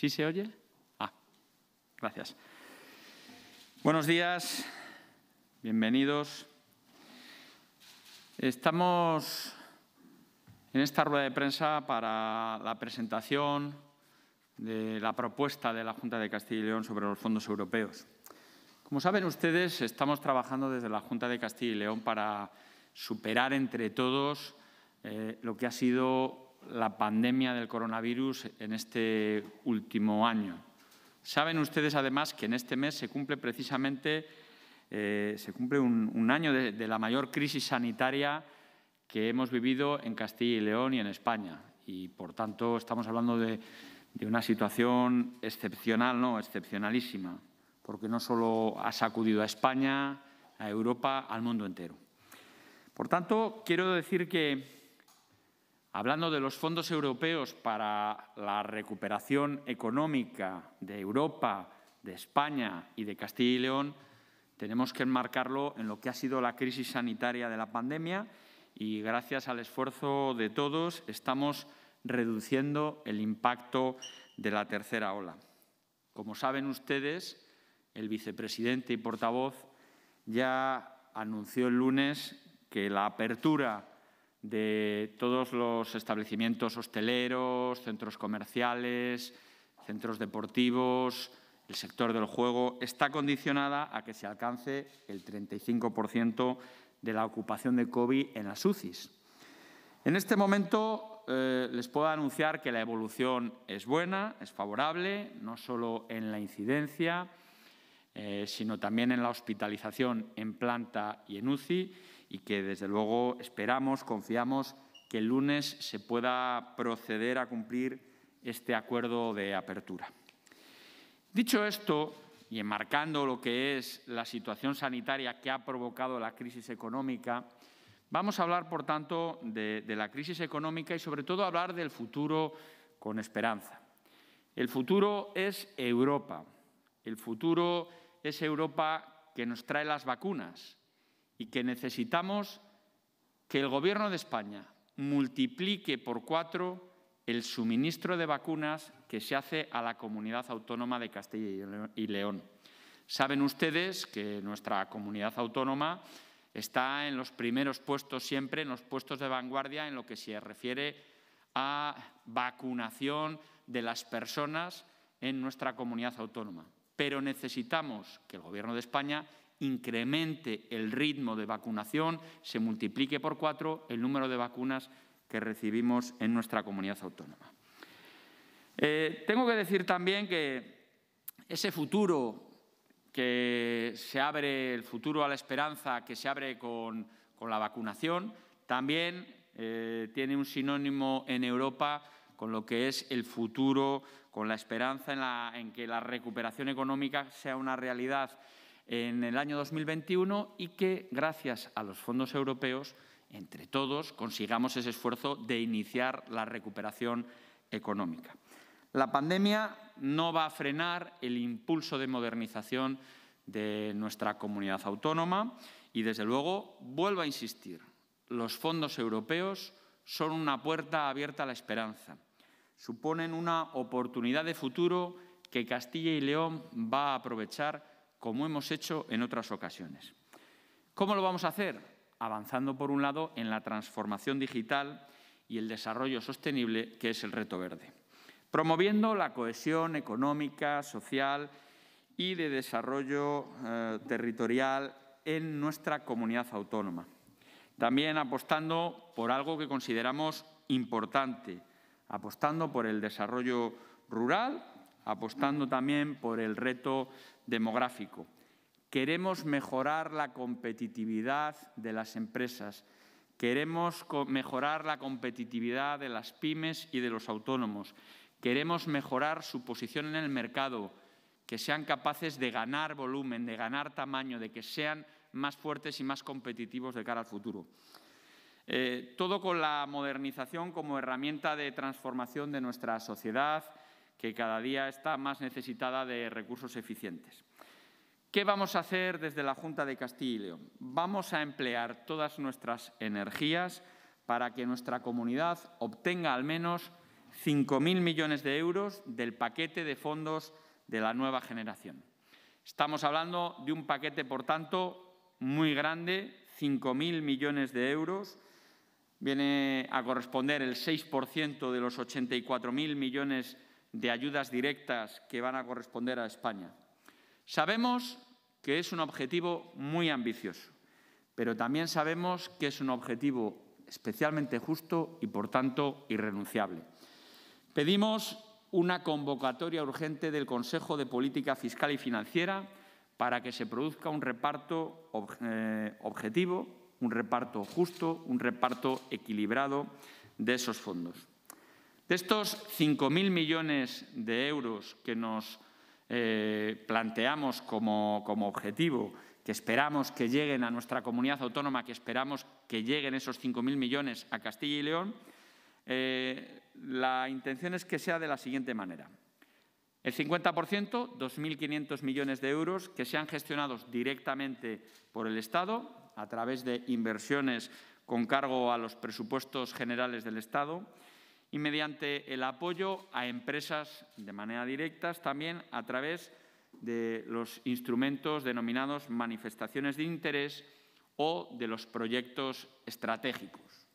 ¿Sí se oye? Ah, gracias. Buenos días, bienvenidos. Estamos en esta rueda de prensa para la presentación de la propuesta de la Junta de Castilla y León sobre los fondos europeos. Como saben ustedes, estamos trabajando desde la Junta de Castilla y León para superar entre todos eh, lo que ha sido la pandemia del coronavirus en este último año. Saben ustedes, además, que en este mes se cumple precisamente eh, se cumple un, año de, la mayor crisis sanitaria que hemos vivido en Castilla y León y en España. Y, por tanto, estamos hablando de, de una situación excepcional, no, excepcionalísima, porque no solo ha sacudido a España, a Europa, al mundo entero. Por tanto, quiero decir que Hablando de los fondos europeos para la recuperación económica de Europa, de España y de Castilla y León, tenemos que enmarcarlo en lo que ha sido la crisis sanitaria de la pandemia y gracias al esfuerzo de todos estamos reduciendo el impacto de la tercera ola. Como saben ustedes, el vicepresidente y portavoz ya anunció el lunes que la apertura de todos los establecimientos hosteleros, centros comerciales, centros deportivos, el sector del juego, está condicionada a que se alcance el 35% de la ocupación de COVID en las UCIs. En este momento eh, les puedo anunciar que la evolución es buena, es favorable, no solo en la incidencia, eh, sino también en la hospitalización en planta y en UCI y que desde luego esperamos, confiamos que el lunes se pueda proceder a cumplir este acuerdo de apertura. Dicho esto, y enmarcando lo que es la situación sanitaria que ha provocado la crisis económica, vamos a hablar, por tanto, de, la crisis económica y, sobre todo, hablar del futuro con esperanza. El futuro es Europa. El futuro es Europa que nos trae las vacunas, y que necesitamos que el Gobierno de España multiplique por cuatro el suministro de vacunas que se hace a la comunidad autónoma de Castilla y León. Saben ustedes que nuestra comunidad autónoma está en los primeros puestos siempre, en los puestos de vanguardia en lo que se refiere a vacunación de las personas en nuestra comunidad autónoma. Pero necesitamos que el Gobierno de España incremente el ritmo de vacunación, se multiplique por cuatro el número de vacunas que recibimos en nuestra comunidad autónoma. Eh, tengo que decir también que ese futuro que se abre, el futuro a la esperanza que se abre con, la vacunación, también eh, tiene un sinónimo en Europa con lo que es el futuro, con la esperanza en que la recuperación económica sea una realidad en el año 2021 y que, gracias a los fondos europeos, entre todos consigamos ese esfuerzo de iniciar la recuperación económica. La pandemia no va a frenar el impulso de modernización de nuestra comunidad autónoma y, desde luego, vuelvo a insistir, los fondos europeos son una puerta abierta a la esperanza. Suponen una oportunidad de futuro que Castilla y León va a aprovechar como hemos hecho en otras ocasiones. ¿Cómo lo vamos a hacer? Avanzando, por un lado, en la transformación digital y el desarrollo sostenible, que es el reto verde. Promoviendo la cohesión económica, social y de desarrollo eh, territorial en nuestra comunidad autónoma. También apostando por algo que consideramos importante, apostando por el desarrollo rural apostando también por el reto demográfico. Queremos mejorar la competitividad de las empresas, queremos mejorar la competitividad de las pymes y de los autónomos, queremos mejorar su posición en el mercado, que sean capaces de ganar volumen, de ganar tamaño, de que sean más fuertes y más competitivos de cara al futuro. Eh, todo con la modernización como herramienta de transformación de nuestra sociedad, que cada día está más necesitada de recursos eficientes. ¿Qué vamos a hacer desde la Junta de Castilla y León? Vamos a emplear todas nuestras energías para que nuestra comunidad obtenga al menos 5.000 millones de euros del paquete de fondos de la nueva generación. Estamos hablando de un paquete, por tanto, muy grande, 5.000 millones de euros. Viene a corresponder el 6% de los 84.000 millones de ayudas directas que van a corresponder a España. Sabemos que es un objetivo muy ambicioso, pero también sabemos que es un objetivo especialmente justo y, por tanto, irrenunciable. Pedimos una convocatoria urgente del Consejo de Política Fiscal y Financiera para que se produzca un reparto eh, objetivo, un reparto justo, un reparto equilibrado de esos fondos. De estos 5.000 millones de euros que nos eh, planteamos como, objetivo, que esperamos que lleguen a nuestra comunidad autónoma, que esperamos que lleguen esos 5.000 millones a Castilla y León, eh, la intención es que sea de la siguiente manera. El 50%, 2.500 millones de euros, que sean gestionados directamente por el Estado a través de inversiones con cargo a los presupuestos generales del Estado, y mediante el apoyo a empresas de manera directa, también a través de los instrumentos denominados manifestaciones de interés o de los proyectos estratégicos.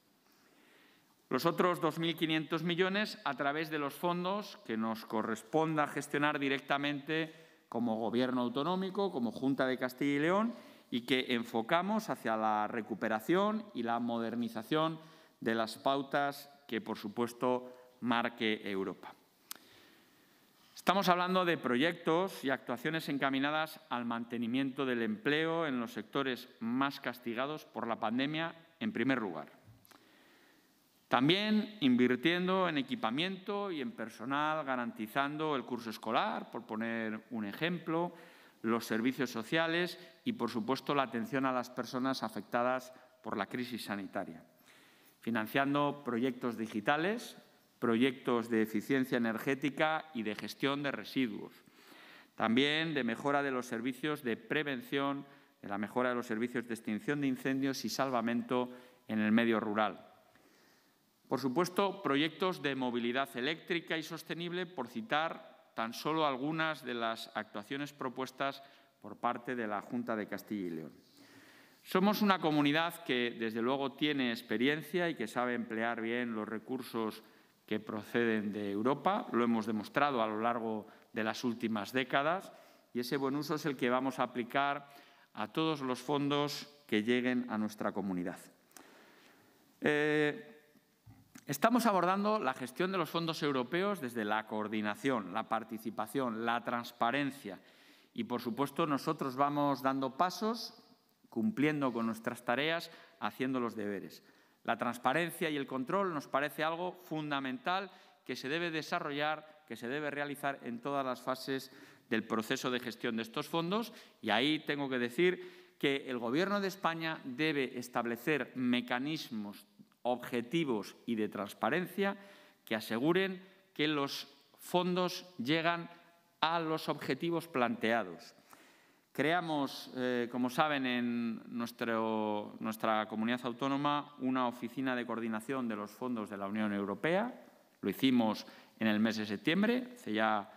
Los otros 2.500 millones a través de los fondos que nos corresponda gestionar directamente como Gobierno autonómico, como Junta de Castilla y León, y que enfocamos hacia la recuperación y la modernización de las pautas que, por supuesto, marque Europa. Estamos hablando de proyectos y actuaciones encaminadas al mantenimiento del empleo en los sectores más castigados por la pandemia, en primer lugar. También invirtiendo en equipamiento y en personal, garantizando el curso escolar, por poner un ejemplo, los servicios sociales y, por supuesto, la atención a las personas afectadas por la crisis sanitaria financiando proyectos digitales, proyectos de eficiencia energética y de gestión de residuos. También de mejora de los servicios de prevención, de la mejora de los servicios de extinción de incendios y salvamento en el medio rural. Por supuesto, proyectos de movilidad eléctrica y sostenible, por citar tan solo algunas de las actuaciones propuestas por parte de la Junta de Castilla y León. Somos una comunidad que, desde luego, tiene experiencia y que sabe emplear bien los recursos que proceden de Europa. Lo hemos demostrado a lo largo de las últimas décadas y ese buen uso es el que vamos a aplicar a todos los fondos que lleguen a nuestra comunidad. Eh, estamos abordando la gestión de los fondos europeos desde la coordinación, la participación, la transparencia y, por supuesto, nosotros vamos dando pasos cumpliendo con nuestras tareas, haciendo los deberes. La transparencia y el control nos parece algo fundamental que se debe desarrollar, que se debe realizar en todas las fases del proceso de gestión de estos fondos y ahí tengo que decir que el Gobierno de España debe establecer mecanismos objetivos y de transparencia que aseguren que los fondos llegan a los objetivos planteados Creamos, eh, como saben, en nuestra comunidad autónoma una oficina de coordinación de los fondos de la Unión Europea. Lo hicimos en el mes de septiembre, hace ya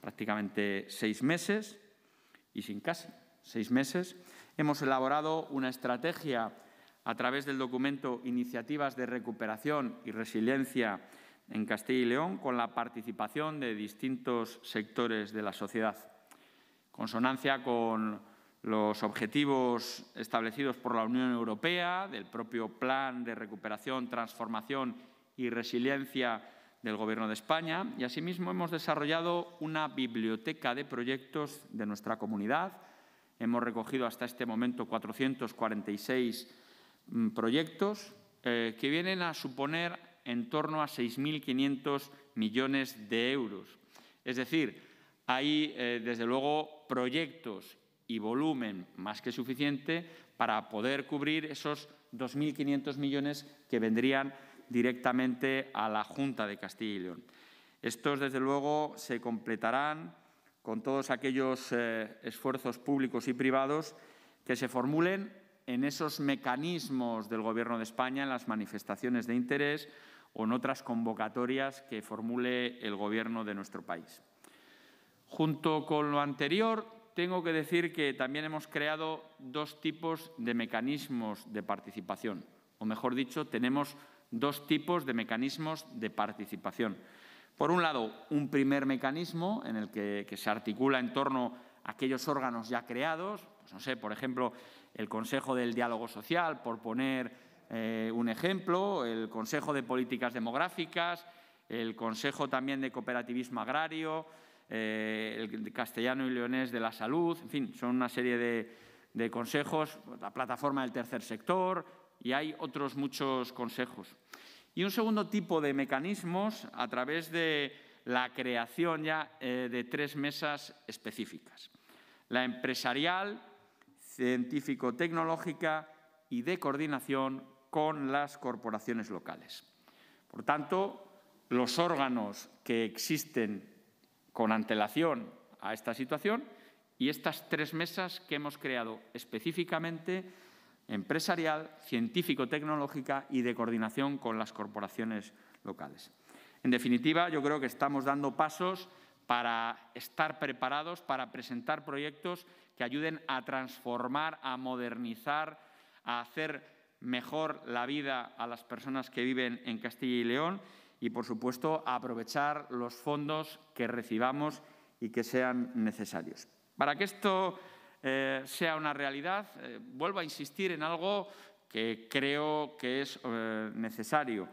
prácticamente seis meses, y sin casi seis meses. Hemos elaborado una estrategia a través del documento Iniciativas de Recuperación y Resiliencia en Castilla y León, con la participación de distintos sectores de la sociedad consonancia con los objetivos establecidos por la Unión Europea, del propio Plan de Recuperación, Transformación y Resiliencia del Gobierno de España y asimismo hemos desarrollado una biblioteca de proyectos de nuestra comunidad. Hemos recogido hasta este momento 446 mm, proyectos eh, que vienen a suponer en torno a 6.500 millones de euros. Es decir, hay eh, desde luego proyectos y volumen más que suficiente para poder cubrir esos 2.500 millones que vendrían directamente a la Junta de Castilla y León. Estos, desde luego, se completarán con todos aquellos eh, esfuerzos públicos y privados que se formulen en esos mecanismos del Gobierno de España, en las manifestaciones de interés o en otras convocatorias que formule el Gobierno de nuestro país. Junto con lo anterior, tengo que decir que también hemos creado dos tipos de mecanismos de participación, o mejor dicho, tenemos dos tipos de mecanismos de participación. Por un lado, un primer mecanismo en el que, se articula en torno a aquellos órganos ya creados, pues no sé, por ejemplo, el Consejo del Diálogo Social, por poner eh, un ejemplo, el Consejo de Políticas Demográficas, el Consejo también de Cooperativismo Agrario, eh, el castellano y leonés de la salud, en fin, son una serie de, consejos, la plataforma del tercer sector y hay otros muchos consejos. Y un segundo tipo de mecanismos a través de la creación ya eh, de tres mesas específicas. La empresarial, científico-tecnológica y de coordinación con las corporaciones locales. Por tanto, los órganos que existen con antelación a esta situación y estas tres mesas que hemos creado específicamente empresarial, científico-tecnológica y de coordinación con las corporaciones locales. En definitiva, yo creo que estamos dando pasos para estar preparados, para presentar proyectos que ayuden a transformar, a modernizar, a hacer mejor la vida a las personas que viven en Castilla y León y, por supuesto, aprovechar los fondos que recibamos y que sean necesarios. Para que esto eh, sea una realidad, eh, vuelvo a insistir en algo que creo que es eh, necesario.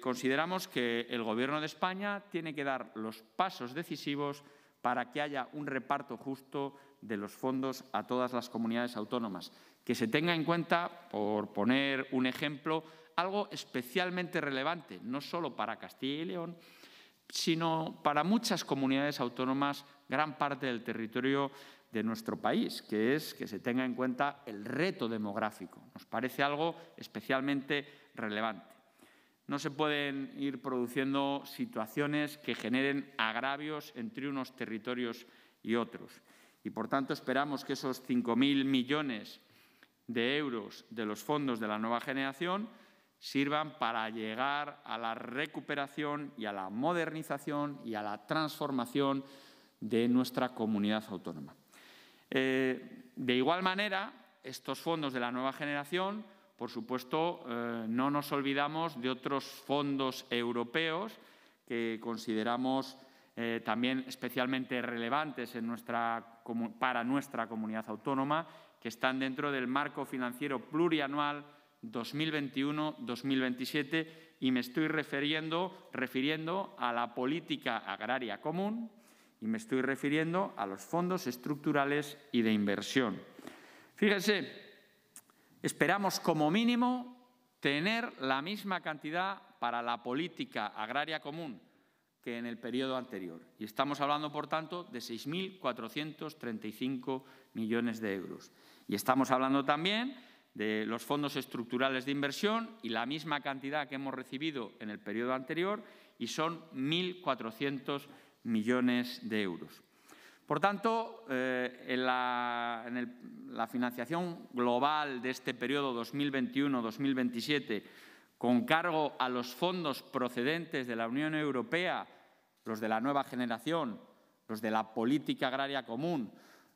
consideramos que el Gobierno de España tiene que dar los pasos decisivos para que haya un reparto justo de los fondos a todas las comunidades autónomas. Que se tenga en cuenta, por poner un ejemplo, algo especialmente relevante, no solo para Castilla y León, sino para muchas comunidades autónomas, gran parte del territorio de nuestro país, que es que se tenga en cuenta el reto demográfico. Nos parece algo especialmente relevante. No se pueden ir produciendo situaciones que generen agravios entre unos territorios y otros. Y, por tanto, esperamos que esos 5.000 millones de euros de los fondos de la nueva generación sirvan para llegar a la recuperación y a la modernización y a la transformación de nuestra comunidad autónoma. Eh, de igual manera, estos fondos de la nueva generación, por supuesto, eh, no nos olvidamos de otros fondos europeos que consideramos eh, también especialmente relevantes para nuestra comunidad autónoma, que están dentro del marco financiero plurianual 2021-2027 y me estoy refiriendo, a la política agraria común y me estoy refiriendo a los fondos estructurales y de inversión. Fíjense, esperamos como mínimo tener la misma cantidad para la política agraria común que en el periodo anterior. Y estamos hablando, por tanto, de 6.435 millones de euros. Y estamos hablando también de los fondos estructurales de inversión y la misma cantidad que hemos recibido en el periodo anterior y son 1.400 millones de euros. Por tanto, eh, en, la, la, financiación global de este periodo 2021-2027, con cargo a los fondos procedentes de la Unión Europea, los de la nueva generación, los de la política agraria común,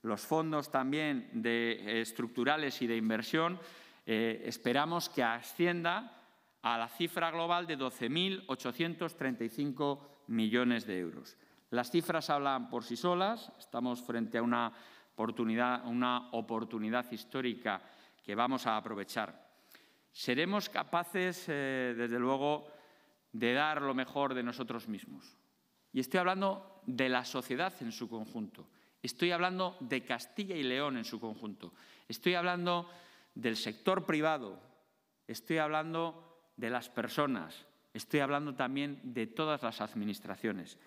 los fondos también de, eh, estructurales y de inversión, eh, esperamos que ascienda a la cifra global de 12.835 millones de euros. Las cifras hablan por sí solas, estamos frente a una oportunidad, una oportunidad histórica que vamos a aprovechar. Seremos capaces, eh, desde luego, de dar lo mejor de nosotros mismos. Y estoy hablando de la sociedad en su conjunto. Estoy hablando de Castilla y León en su conjunto. Estoy hablando del sector privado. Estoy hablando de las personas. Estoy hablando también de todas las administraciones.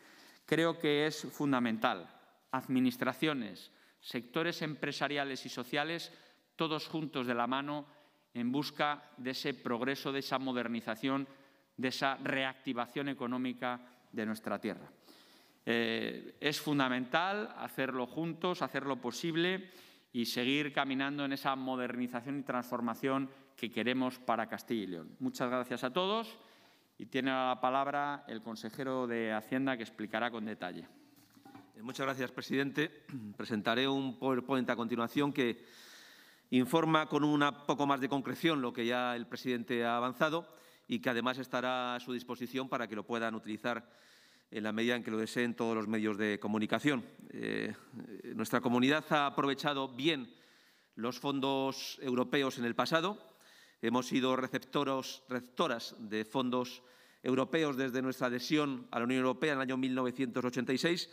Creo que es fundamental. Administraciones, sectores empresariales y sociales, todos juntos de la mano en busca de ese progreso, de esa modernización, de esa reactivación económica de nuestra tierra. Eh, es fundamental hacerlo juntos, hacerlo posible y seguir caminando en esa modernización y transformación que queremos para Castilla y León. Muchas gracias a todos y tiene la palabra el consejero de Hacienda que explicará con detalle. Eh, muchas gracias, presidente. Presentaré un PowerPoint a continuación que informa con una poco más de concreción lo que ya el presidente ha avanzado y que además estará a su disposición para que lo puedan utilizar en la medida en que lo deseen todos los medios de comunicación. Eh, nuestra comunidad ha aprovechado bien los fondos europeos en el pasado. Hemos sido receptoros, receptoras de fondos europeos desde nuestra adhesión a la Unión Europea en el año 1986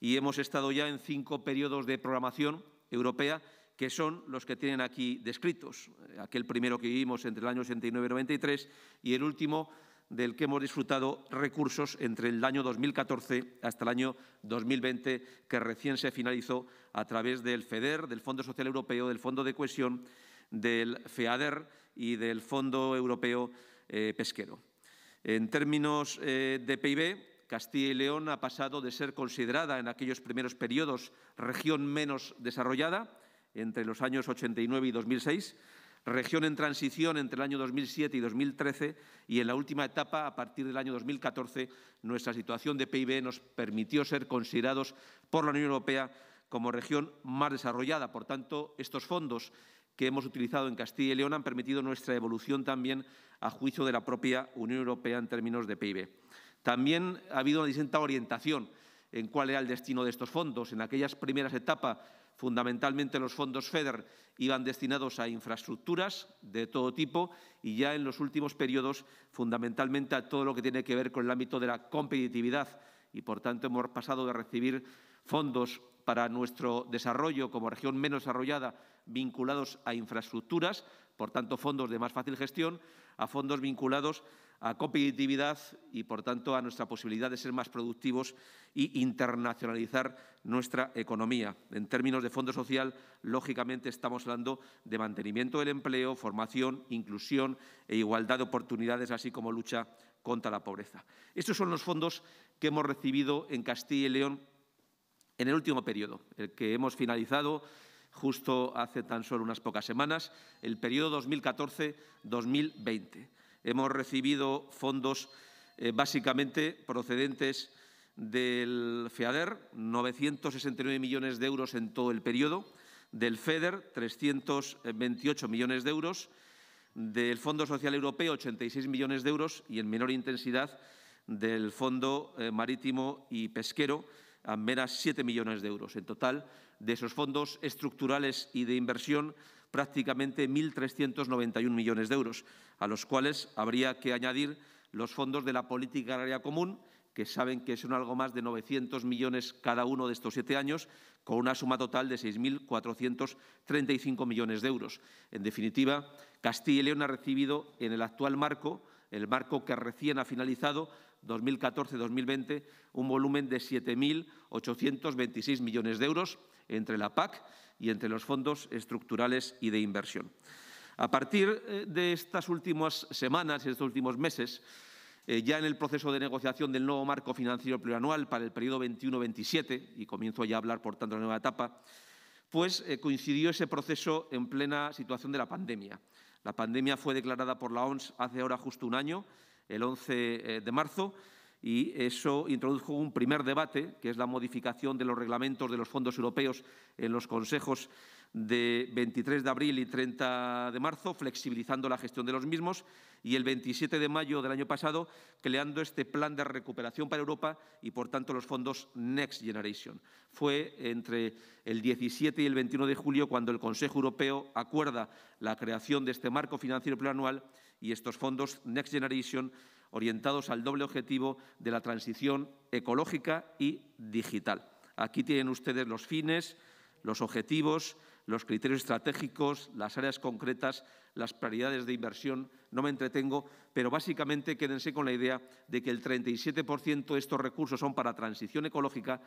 y hemos estado ya en cinco periodos de programación europea que son los que tienen aquí descritos. Aquel primero que vivimos entre el año 89 y 93 y el último del que hemos disfrutado recursos entre el año 2014 hasta el año 2020, que recién se finalizó a través del FEDER, del Fondo Social Europeo, del Fondo de Cohesión, del FEADER y del Fondo Europeo eh, Pesquero. En términos eh, de PIB, Castilla y León ha pasado de ser considerada en aquellos primeros periodos región menos desarrollada, entre los años 89 y 2006, región en transición entre el año 2007 y 2013 y en la última etapa, a partir del año 2014, nuestra situación de PIB nos permitió ser considerados por la Unión Europea como región más desarrollada. Por tanto, estos fondos que hemos utilizado en Castilla y León han permitido nuestra evolución también a juicio de la propia Unión Europea en términos de PIB. También ha habido una distinta orientación en cuál era el destino de estos fondos. En aquellas primeras etapas Fundamentalmente los fondos FEDER iban destinados a infraestructuras de todo tipo y ya en los últimos periodos fundamentalmente a todo lo que tiene que ver con el ámbito de la competitividad y por tanto hemos pasado de recibir fondos para nuestro desarrollo como región menos desarrollada vinculados a infraestructuras, por tanto fondos de más fácil gestión, a fondos vinculados a competitividad y, por tanto, a nuestra posibilidad de ser más productivos y internacionalizar nuestra economía. En términos de fondo social, lógicamente estamos hablando de mantenimiento del empleo, formación, inclusión e igualdad de oportunidades, así como lucha contra la pobreza. Estos son los fondos que hemos recibido en Castilla y León en el último periodo, el que hemos finalizado justo hace tan solo unas pocas semanas, el periodo 2014-2020. Hemos recibido fondos eh, básicamente procedentes del FEADER, 969 millones de euros en todo el periodo, del FEDER, 328 millones de euros, del Fondo Social Europeo, 86 millones de euros y, en menor intensidad, del Fondo eh, Marítimo y Pesquero, a meras 7 millones de euros. En total, de esos fondos estructurales y de inversión, prácticamente 1.391 millones de euros, a los cuales habría que añadir los fondos de la Política Agraria Común, que saben que son algo más de 900 millones cada uno de estos siete años, con una suma total de 6.435 millones de euros. En definitiva, Castilla y León ha recibido en el actual marco, el marco que recién ha finalizado, 2014-2020, un volumen de 7.826 millones de euros, entre la PAC y entre los fondos estructurales y de inversión. A partir eh, de estas últimas semanas, y estos últimos meses, eh, ya en el proceso de negociación del nuevo marco financiero plurianual para el periodo 21-27, y comienzo ya a hablar, por tanto, de la nueva etapa, pues eh, coincidió ese proceso en plena situación de la pandemia. La pandemia fue declarada por la ONS hace ahora justo un año, el 11 de marzo, y eso introdujo un primer debate, que es la modificación de los reglamentos de los fondos europeos en los consejos de 23 de abril y 30 de marzo, flexibilizando la gestión de los mismos, y el 27 de mayo del año pasado, creando este plan de recuperación para Europa y, por tanto, los fondos Next Generation. Fue entre el 17 y el 21 de julio cuando el Consejo Europeo acuerda la creación de este marco financiero plurianual y estos fondos Next Generation orientados al doble objetivo de la transición ecológica y digital. Aquí tienen ustedes los fines, los objetivos, los criterios estratégicos, las áreas concretas, las prioridades de inversión. No me entretengo, pero básicamente quédense con la idea de que el 37% de estos recursos son para transición ecológica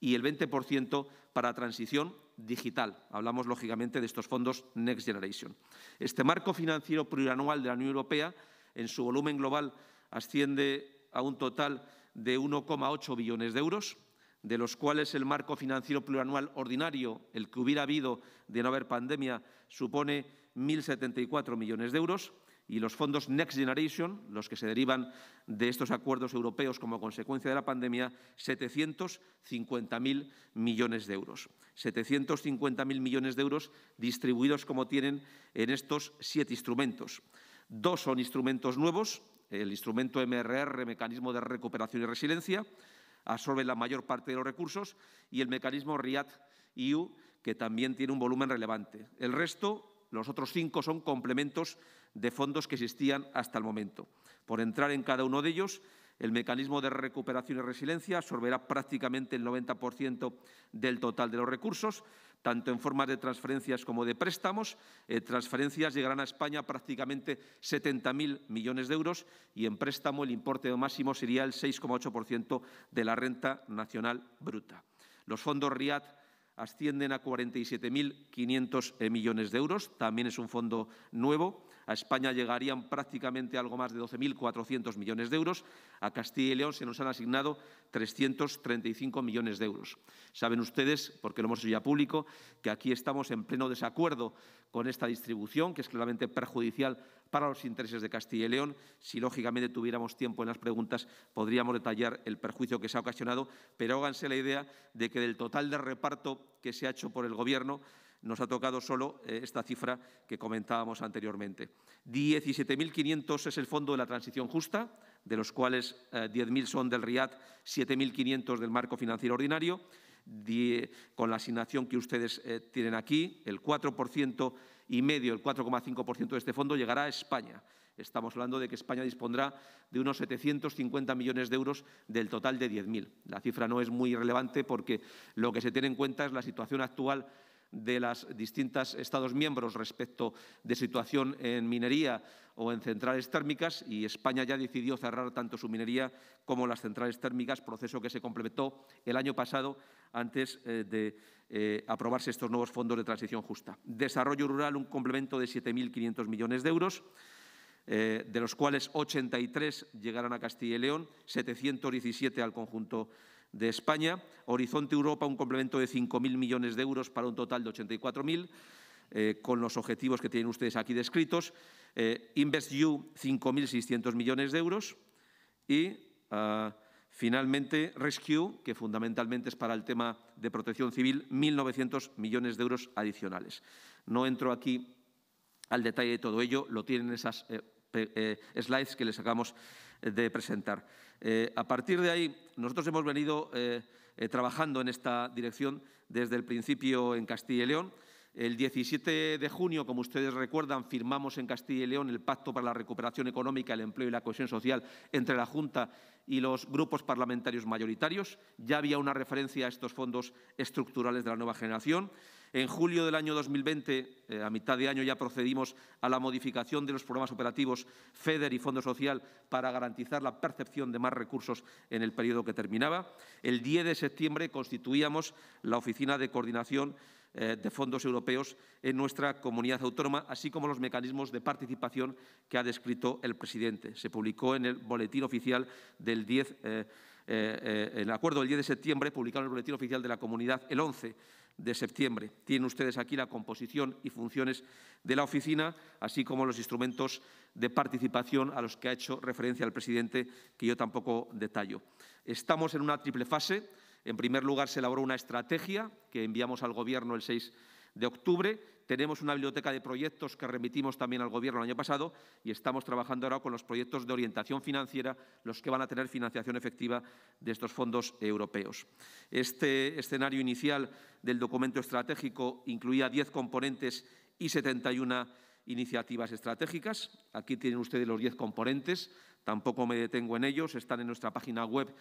y el 20% para transición digital. Hablamos, lógicamente, de estos fondos Next Generation. Este marco financiero plurianual de la Unión Europea, en su volumen global asciende a un total de 1,8 billones de euros, de los cuales el marco financiero plurianual ordinario, el que hubiera habido de no haber pandemia, supone 1.074 millones de euros y los fondos Next Generation, los que se derivan de estos acuerdos europeos como consecuencia de la pandemia, 750.000 millones de euros. 750.000 millones de euros distribuidos como tienen en estos siete instrumentos. Dos son instrumentos nuevos, el instrumento MRR, Mecanismo de Recuperación y Resiliencia, absorbe la mayor parte de los recursos, y el mecanismo RIAT-EU, que también tiene un volumen relevante. El resto, los otros cinco, son complementos de fondos que existían hasta el momento. Por entrar en cada uno de ellos, el mecanismo de recuperación y resiliencia absorberá prácticamente el 90% del total de los recursos, tanto en forma de transferencias como de préstamos. Eh, transferencias llegarán a España prácticamente 70.000 millones de euros y en préstamo el importe máximo sería el 6,8% de la renta nacional bruta. Los fondos RIAD ascienden a 47.500 eh, millones de euros, también es un fondo nuevo. A España llegarían prácticamente algo más de 12.400 millones de euros. A Castilla y León se nos han asignado 335 millones de euros. Saben ustedes, porque lo hemos hecho ya público, que aquí estamos en pleno desacuerdo con esta distribución, que es claramente perjudicial para los intereses de Castilla y León. Si lógicamente tuviéramos tiempo en las preguntas, podríamos detallar el perjuicio que se ha ocasionado, pero háganse la idea de que del total de reparto que se ha hecho por el Gobierno, nos ha tocado solo eh, esta cifra que comentábamos anteriormente. 17.500 es el fondo de la transición justa, de los cuales 10.000 eh, son del RIAD, 7.500 del marco financiero ordinario, con la asignación que ustedes eh, tienen aquí, el 4% y medio, el 4,5% de este fondo llegará a España. Estamos hablando de que España dispondrá de unos 750 millones de euros del total de 10.000. La cifra no es muy relevante porque lo que se tiene en cuenta es la situación actual de los distintos Estados miembros respecto de situación en minería o en centrales térmicas y España ya decidió cerrar tanto su minería como las centrales térmicas, proceso que se completó el año pasado antes eh, de eh, aprobarse estos nuevos fondos de transición justa. Desarrollo rural, un complemento de 7.500 millones de euros. Eh, de los cuales 83 llegarán a Castilla y León, 717 al conjunto de España. Horizonte Europa, un complemento de 5.000 millones de euros para un total de 84.000, eh, con los objetivos que tienen ustedes aquí descritos. Eh, InvestEU, 5.600 millones de euros. Y, ah, finalmente, Rescue, que fundamentalmente es para el tema de protección civil, 1.900 millones de euros adicionales. No entro aquí al detalle de todo ello, lo tienen esas eh, eh, slides que les sacamos de presentar. Eh, a partir de ahí, nosotros hemos venido eh, eh, trabajando en esta dirección desde el principio en Castilla y León. El 17 de junio, como ustedes recuerdan, firmamos en Castilla y León el Pacto para la Recuperación Económica, el Empleo y la Cohesión Social entre la Junta y los grupos parlamentarios mayoritarios. Ya había una referencia a estos fondos estructurales de la nueva generación. En julio del año 2020, eh, a mitad de año, ya procedimos a la modificación de los programas operativos FEDER y Fondo Social para garantizar la percepción de más recursos en el periodo que terminaba. El 10 de septiembre constituíamos la Oficina de Coordinación eh, de fondos europeos en nuestra comunidad autónoma, así como los mecanismos de participación que ha descrito el presidente. Se publicó en el boletín oficial del 10, el eh, acuerdo del 10 de septiembre, publicado en el boletín oficial de la comunidad el 11 de septiembre. Tienen ustedes aquí la composición y funciones de la oficina, así como los instrumentos de participación a los que ha hecho referencia el presidente, que yo tampoco detallo. Estamos en una triple fase. En primer lugar, se elaboró una estrategia que enviamos al Gobierno el 6 de octubre tenemos una biblioteca de proyectos que remitimos también al Gobierno el año pasado y estamos trabajando ahora con los proyectos de orientación financiera, los que van a tener financiación efectiva de estos fondos europeos. Este escenario inicial del documento estratégico incluía 10 componentes y 71 iniciativas estratégicas. Aquí tienen ustedes los 10 componentes. Tampoco me detengo en ellos. Están en nuestra página web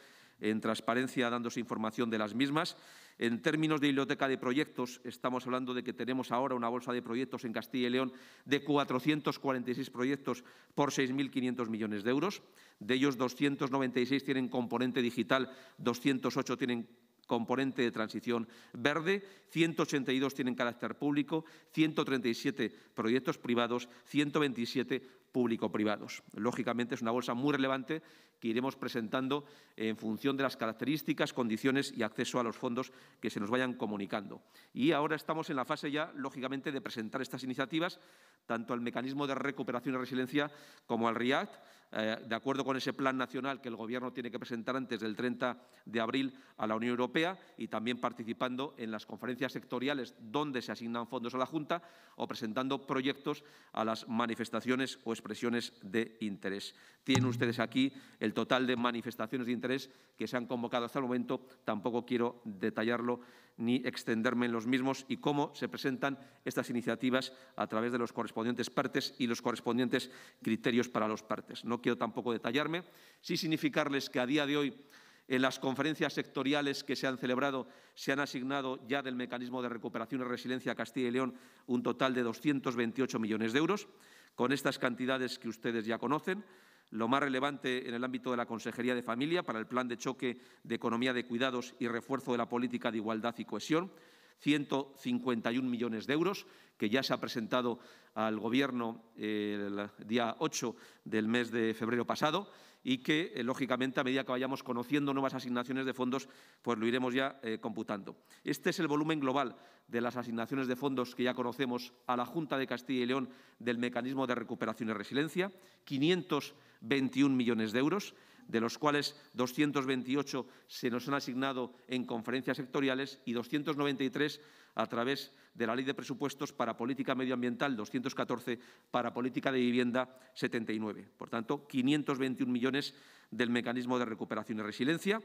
en transparencia dándose información de las mismas. En términos de biblioteca de proyectos, estamos hablando de que tenemos ahora una bolsa de proyectos en Castilla y León de 446 proyectos por 6.500 millones de euros. De ellos, 296 tienen componente digital, 208 tienen componente de transición verde, 182 tienen carácter público, 137 proyectos privados, 127 público-privados. Lógicamente, es una bolsa muy relevante que iremos presentando en función de las características, condiciones y acceso a los fondos que se nos vayan comunicando. Y ahora estamos en la fase ya, lógicamente, de presentar estas iniciativas tanto al mecanismo de recuperación y resiliencia como al react. Eh, de acuerdo con ese plan nacional que el Gobierno tiene que presentar antes del 30 de abril a la Unión Europea y también participando en las conferencias sectoriales donde se asignan fondos a la Junta o presentando proyectos a las manifestaciones o expresiones de interés. Tienen ustedes aquí el total de manifestaciones de interés que se han convocado hasta el momento. Tampoco quiero detallarlo ni extenderme en los mismos y cómo se presentan estas iniciativas a través de los correspondientes partes y los correspondientes criterios para los partes. No quiero tampoco detallarme, sí significarles que a día de hoy en las conferencias sectoriales que se han celebrado se han asignado ya del Mecanismo de Recuperación y Resiliencia a Castilla y León un total de 228 millones de euros, con estas cantidades que ustedes ya conocen. Lo más relevante en el ámbito de la Consejería de Familia para el Plan de Choque de Economía de Cuidados y Refuerzo de la Política de Igualdad y Cohesión, 151 millones de euros, que ya se ha presentado al Gobierno eh, el día 8 del mes de febrero pasado y que, eh, lógicamente, a medida que vayamos conociendo nuevas asignaciones de fondos, pues lo iremos ya eh, computando. Este es el volumen global de las asignaciones de fondos que ya conocemos a la Junta de Castilla y León del Mecanismo de Recuperación y Resiliencia, 521 millones de euros, de los cuales 228 se nos han asignado en conferencias sectoriales y 293 a través de la Ley de Presupuestos para Política Medioambiental 214, para Política de Vivienda 79. Por tanto, 521 millones del Mecanismo de Recuperación y Resiliencia,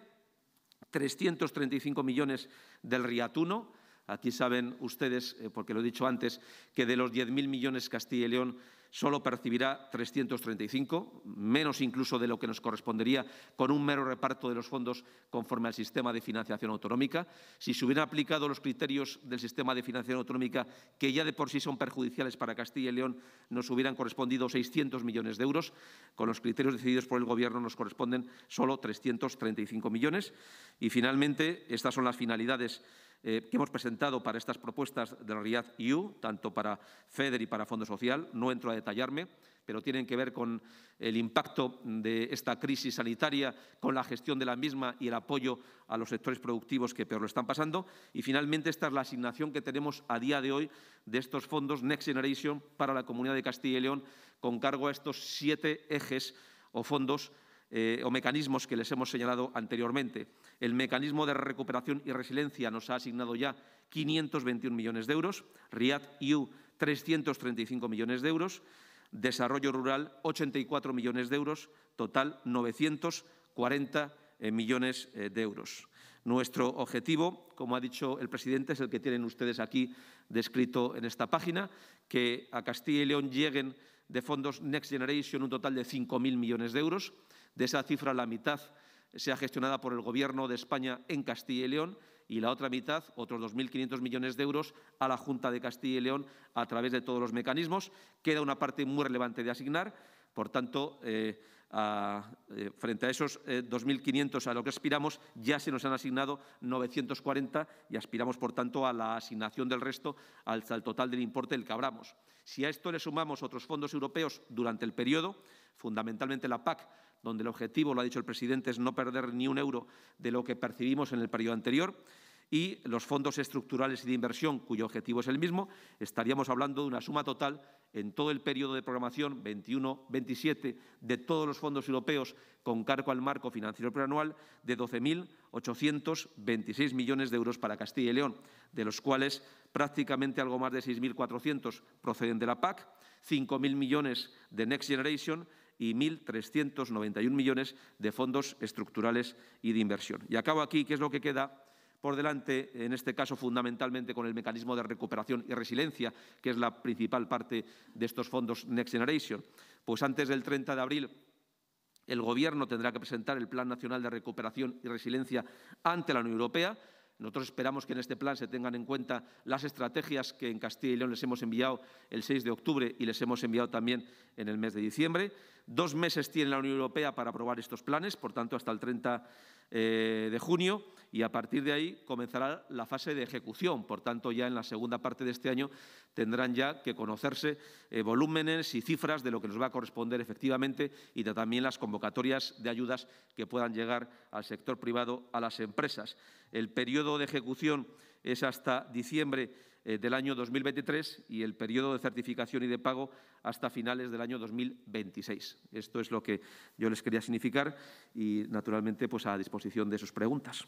335 millones del Riatuno. Aquí saben ustedes, eh, porque lo he dicho antes, que de los 10.000 millones Castilla y León solo percibirá 335, menos incluso de lo que nos correspondería con un mero reparto de los fondos conforme al sistema de financiación autonómica. Si se hubieran aplicado los criterios del sistema de financiación autonómica, que ya de por sí son perjudiciales para Castilla y León, nos hubieran correspondido 600 millones de euros. Con los criterios decididos por el Gobierno nos corresponden solo 335 millones. Y, finalmente, estas son las finalidades eh, que hemos presentado para estas propuestas de la Realidad EU, tanto para FEDER y para Fondo Social. No entro a detallarme, pero tienen que ver con el impacto de esta crisis sanitaria, con la gestión de la misma y el apoyo a los sectores productivos que peor lo están pasando. Y finalmente, esta es la asignación que tenemos a día de hoy de estos fondos Next Generation para la Comunidad de Castilla y León, con cargo a estos siete ejes o fondos eh, o mecanismos que les hemos señalado anteriormente. El mecanismo de recuperación y resiliencia nos ha asignado ya 521 millones de euros, RIAD EU 335 millones de euros, desarrollo rural 84 millones de euros, total 940 eh, millones eh, de euros. Nuestro objetivo, como ha dicho el presidente, es el que tienen ustedes aquí descrito en esta página, que a Castilla y León lleguen de fondos Next Generation un total de 5.000 millones de euros, de esa cifra, la mitad sea gestionada por el Gobierno de España en Castilla y León y la otra mitad, otros 2.500 millones de euros, a la Junta de Castilla y León a través de todos los mecanismos. Queda una parte muy relevante de asignar. Por tanto, eh, eh, frente a esos 2.500 eh, a lo que aspiramos, ya se nos han asignado 940 y aspiramos, por tanto, a la asignación del resto al, total del importe del que abramos. Si a esto le sumamos otros fondos europeos durante el periodo, fundamentalmente la PAC, donde el objetivo, lo ha dicho el presidente, es no perder ni un euro de lo que percibimos en el periodo anterior y los fondos estructurales y de inversión, cuyo objetivo es el mismo, estaríamos hablando de una suma total en todo el periodo de programación 21-27 de todos los fondos europeos con cargo al marco financiero plurianual de 12.826 millones de euros para Castilla y León, de los cuales prácticamente algo más de 6.400 proceden de la PAC, 5.000 millones de Next Generation y 1.391 millones de fondos estructurales y de inversión. Y acabo aquí, que es lo que queda? por delante, en este caso fundamentalmente con el mecanismo de recuperación y resiliencia, que es la principal parte de estos fondos Next Generation. Pues antes del 30 de abril el Gobierno tendrá que presentar el Plan Nacional de Recuperación y Resiliencia ante la Unión Europea, nosotros esperamos que en este plan se tengan en cuenta las estrategias que en Castilla y León les hemos enviado el 6 de octubre y les hemos enviado también en el mes de diciembre. Dos meses tiene la Unión Europea para aprobar estos planes, por tanto, hasta el 30 eh, de junio y a partir de ahí comenzará la fase de ejecución. Por tanto, ya en la segunda parte de este año tendrán ya que conocerse eh, volúmenes y cifras de lo que nos va a corresponder efectivamente y también las convocatorias de ayudas que puedan llegar al sector privado, a las empresas. El periodo de ejecución es hasta diciembre eh, del año 2023 y el periodo de certificación y de pago hasta finales del año 2026. Esto es lo que yo les quería significar y, naturalmente, pues a disposición de sus preguntas.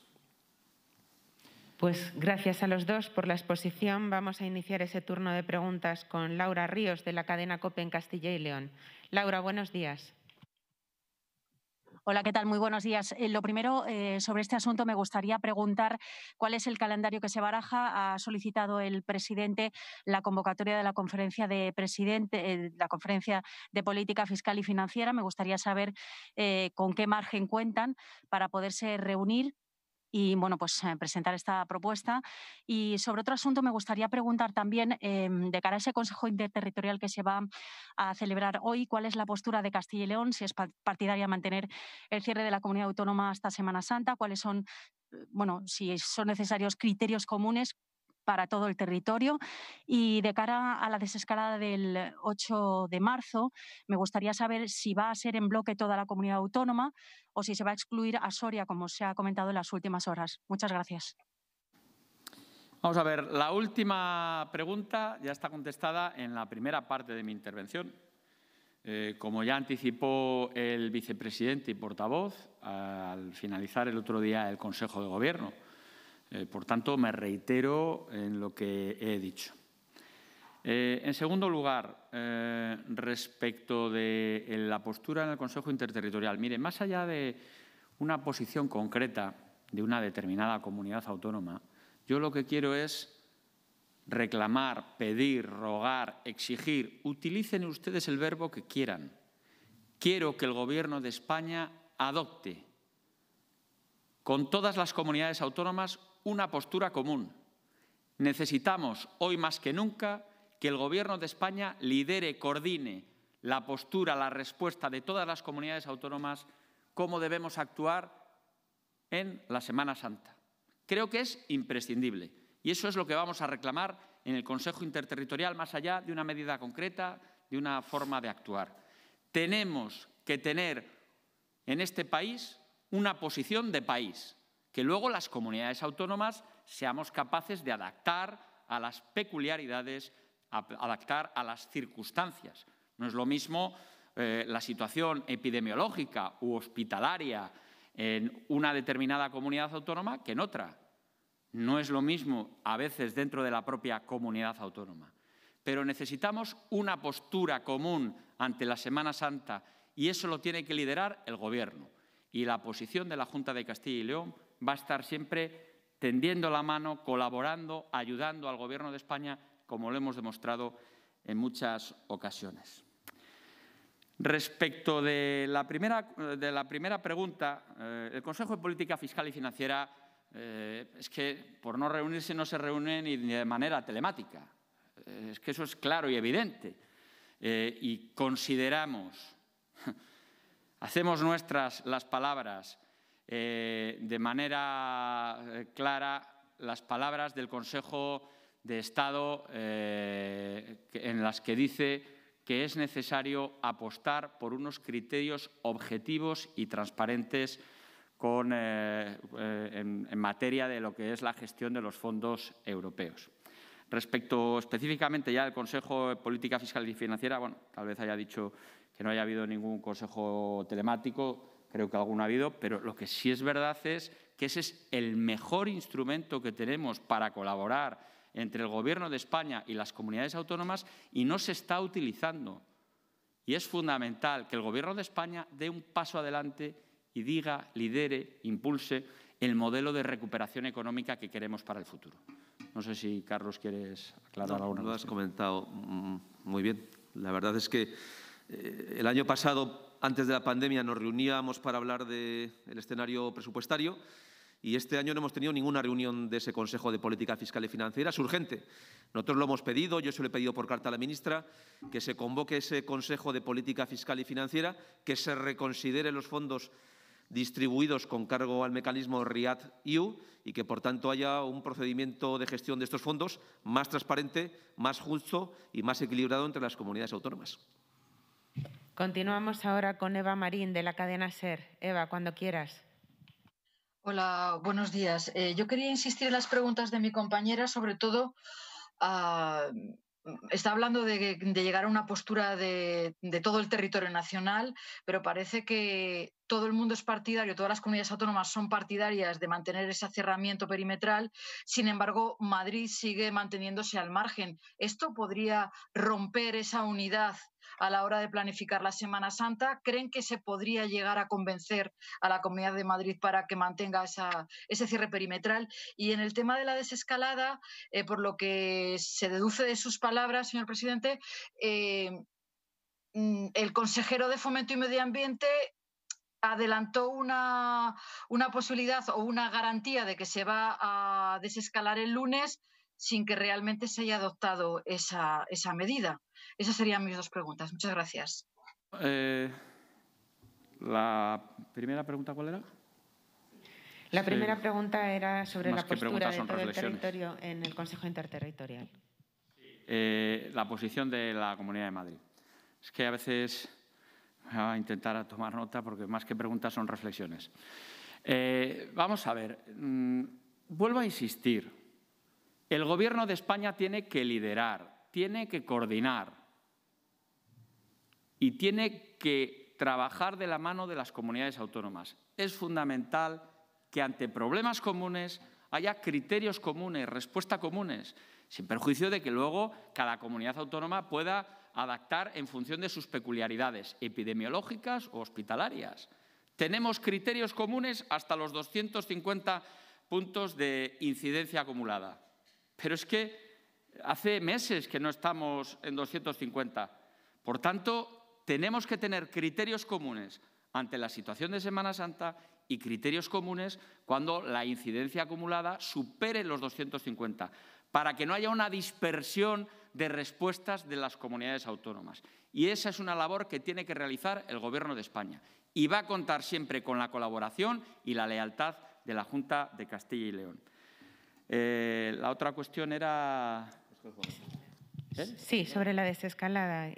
Pues gracias a los dos por la exposición. Vamos a iniciar ese turno de preguntas con Laura Ríos, de la cadena COPE en Castilla y León. Laura, buenos días. Hola, ¿qué tal? Muy buenos días. Eh, lo primero, eh, sobre este asunto me gustaría preguntar cuál es el calendario que se baraja. Ha solicitado el presidente la convocatoria de la conferencia de presidente, eh, la conferencia de política fiscal y financiera. Me gustaría saber con qué margen cuentan para poderse reunir y bueno, pues eh, presentar esta propuesta. Y sobre otro asunto me gustaría preguntar también, em, de cara a ese Consejo Interterritorial que se va a celebrar hoy, ¿cuál es la postura de Castilla y León? Si es partidaria mantener el cierre de la comunidad autónoma hasta Semana Santa, cuáles son eh, bueno, si son necesarios criterios comunes para todo el territorio. Y de cara a la desescalada del 8 de marzo, me gustaría saber si va a ser en bloque toda la comunidad autónoma o si se va a excluir a Soria, como se ha comentado en las últimas horas. Muchas gracias. Vamos a ver, la última pregunta ya está contestada en la primera parte de mi intervención. Eh, como ya anticipó el vicepresidente y portavoz al finalizar el otro día el Consejo de Gobierno, eh, por tanto, me reitero en lo que he dicho. Eh, en segundo lugar, eh, respecto de la postura en el Consejo Interterritorial. Mire, más allá de una posición concreta de una determinada comunidad autónoma, yo lo que quiero es reclamar, pedir, rogar, exigir. Utilicen ustedes el verbo que quieran. Quiero que el Gobierno de España adopte con todas las comunidades autónomas una postura común. Necesitamos, hoy más que nunca, que el Gobierno de España lidere, coordine la postura, la respuesta de todas las comunidades autónomas, cómo debemos actuar en la Semana Santa. Creo que es imprescindible y eso es lo que vamos a reclamar en el Consejo Interterritorial, más allá de una medida concreta, de una forma de actuar. Tenemos que tener en este país una posición de país, que luego las comunidades autónomas seamos capaces de adaptar a las peculiaridades, adaptar a las circunstancias. No es lo mismo eh, la situación epidemiológica u hospitalaria en una determinada comunidad autónoma que en otra. No es lo mismo a veces dentro de la propia comunidad autónoma. Pero necesitamos una postura común ante la Semana Santa y eso lo tiene que liderar el Gobierno. Y la posición de la Junta de Castilla y León va a estar siempre tendiendo la mano, colaborando, ayudando al Gobierno de España, como lo hemos demostrado en muchas ocasiones. Respecto de la primera, pregunta, eh, el Consejo de Política Fiscal y Financiera eh, es que por no reunirse no se reúne ni de manera telemática. Eh, es que eso es claro y evidente. y consideramos, hacemos nuestras las palabras eh, de manera eh, clara las palabras del Consejo de Estado eh, en las que dice que es necesario apostar por unos criterios objetivos y transparentes con, en, materia de lo que es la gestión de los fondos europeos. Respecto específicamente ya al Consejo de Política Fiscal y Financiera, bueno, tal vez haya dicho que no haya habido ningún consejo telemático, creo que alguno ha habido, pero lo que sí es verdad es que ese es el mejor instrumento que tenemos para colaborar entre el Gobierno de España y las comunidades autónomas y no se está utilizando. Y es fundamental que el Gobierno de España dé un paso adelante y diga, lidere, impulse el modelo de recuperación económica que queremos para el futuro. No sé si, Carlos, quieres aclarar no, alguna cosa. Lo has comentado mm, muy bien. La verdad es que eh, el año pasado antes de la pandemia nos reuníamos para hablar del escenario presupuestario y este año no hemos tenido ninguna reunión de ese Consejo de Política Fiscal y Financiera. Es urgente. Nosotros lo hemos pedido, yo se lo he pedido por carta a la ministra, que se convoque ese Consejo de Política Fiscal y Financiera, que se reconsidere los fondos distribuidos con cargo al mecanismo RIAD-EU y que, por tanto, haya un procedimiento de gestión de estos fondos más transparente, más justo y más equilibrado entre las comunidades autónomas. Continuamos ahora con Eva Marín de la cadena SER. Eva, cuando quieras. Hola, buenos días. Eh, yo quería insistir en las preguntas de mi compañera, sobre todo ah, está hablando de, llegar a una postura de, de todo el territorio nacional, pero parece que todo el mundo es partidario, todas las comunidades autónomas son partidarias de mantener ese cerramiento perimetral, sin embargo, Madrid sigue manteniéndose al margen. ¿Esto podría romper esa unidad a la hora de planificar la Semana Santa. ¿Creen que se podría llegar a convencer a la Comunidad de Madrid para que mantenga ese cierre perimetral? Y en el tema de la desescalada, eh, por lo que se deduce de sus palabras, señor presidente, eh, mm, el consejero de Fomento y Medio Ambiente adelantó una, posibilidad o una garantía de que se va a desescalar el lunes sin que realmente se haya adoptado esa, medida? Esas serían mis dos preguntas. Muchas gracias. Eh, la primera pregunta, ¿cuál era? La primera pregunta era sobre la postura de territorio en el Consejo Interterritorial. Eh, la posición de la Comunidad de Madrid. Es que a veces voy a intentar tomar nota porque más que preguntas son reflexiones. Eh, vamos a ver, mm, vuelvo a insistir, el gobierno de España tiene que liderar, tiene que coordinar y tiene que trabajar de la mano de las comunidades autónomas. Es fundamental que ante problemas comunes haya criterios comunes, respuestas comunes, sin perjuicio de que luego cada comunidad autónoma pueda adaptar en función de sus peculiaridades epidemiológicas o hospitalarias. Tenemos criterios comunes hasta los 250 puntos de incidencia acumulada. Pero es que hace meses que no estamos en 250. Por tanto, tenemos que tener criterios comunes ante la situación de Semana Santa y criterios comunes cuando la incidencia acumulada supere los 250, para que no haya una dispersión de respuestas de las comunidades autónomas. Y esa es una labor que tiene que realizar el Gobierno de España y va a contar siempre con la colaboración y la lealtad de la Junta de Castilla y León. Eh, la otra cuestión era... ¿eh? Sí, sobre la desescalada.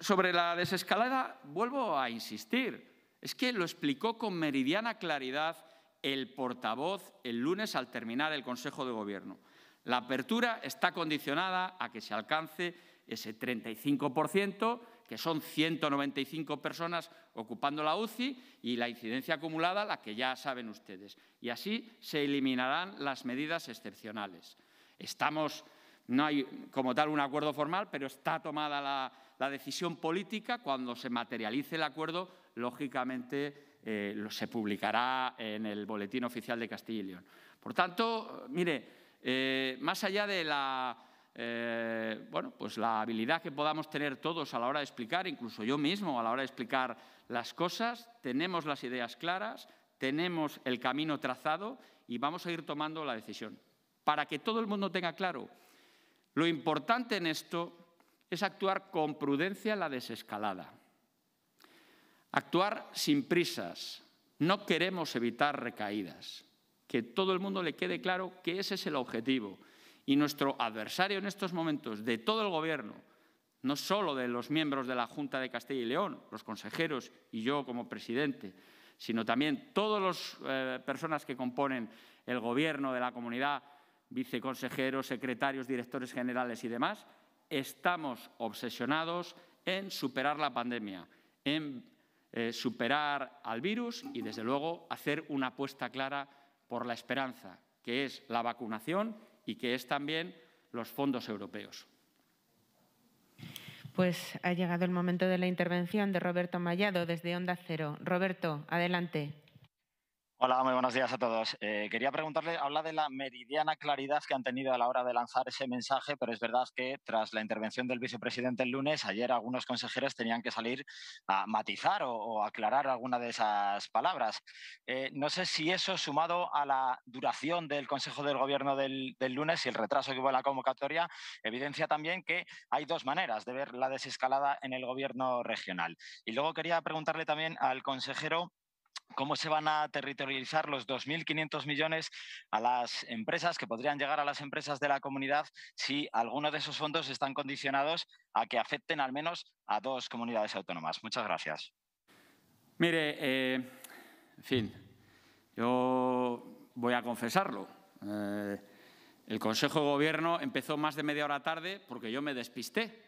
Sobre la desescalada, vuelvo a insistir. Es que lo explicó con meridiana claridad el portavoz el lunes al terminar el Consejo de Gobierno. La apertura está condicionada a que se alcance ese 35% que son 195 personas ocupando la UCI y la incidencia acumulada, la que ya saben ustedes. Y así se eliminarán las medidas excepcionales. Estamos, no hay como tal un acuerdo formal, pero está tomada la, decisión política. Cuando se materialice el acuerdo, lógicamente eh, se publicará en el Boletín Oficial de Castilla y León. Por tanto, mire, eh, más allá de la eh, bueno, pues la habilidad que podamos tener todos a la hora de explicar, incluso yo mismo a la hora de explicar las cosas, tenemos las ideas claras, tenemos el camino trazado y vamos a ir tomando la decisión. Para que todo el mundo tenga claro, lo importante en esto es actuar con prudencia en la desescalada, actuar sin prisas. No queremos evitar recaídas. Que todo el mundo le quede claro que ese es el objetivo y nuestro adversario en estos momentos, de todo el Gobierno, no solo de los miembros de la Junta de Castilla y León, los consejeros y yo como presidente, sino también todas las eh, personas que componen el Gobierno de la comunidad, viceconsejeros, secretarios, directores generales y demás, estamos obsesionados en superar la pandemia, en eh, superar al virus y, desde luego, hacer una apuesta clara por la esperanza, que es la vacunación y que es también los fondos europeos. Pues ha llegado el momento de la intervención de Roberto Mallado desde Onda Cero. Roberto, adelante. Hola, muy buenos días a todos. Eh, quería preguntarle, habla de la meridiana claridad que han tenido a la hora de lanzar ese mensaje, pero es verdad que tras la intervención del vicepresidente el lunes, ayer algunos consejeros tenían que salir a matizar o, aclarar alguna de esas palabras. Eh, no sé si eso, sumado a la duración del Consejo del Gobierno del, del lunes y el retraso que hubo en la convocatoria, evidencia también que hay dos maneras de ver la desescalada en el Gobierno regional. Y luego quería preguntarle también al consejero cómo se van a territorializar los 2.500 millones a las empresas que podrían llegar a las empresas de la comunidad si alguno de esos fondos están condicionados a que afecten al menos a dos comunidades autónomas. Muchas gracias. Mire, eh, en fin, yo voy a confesarlo. Eh, el Consejo de Gobierno empezó más de media hora tarde porque yo me despisté.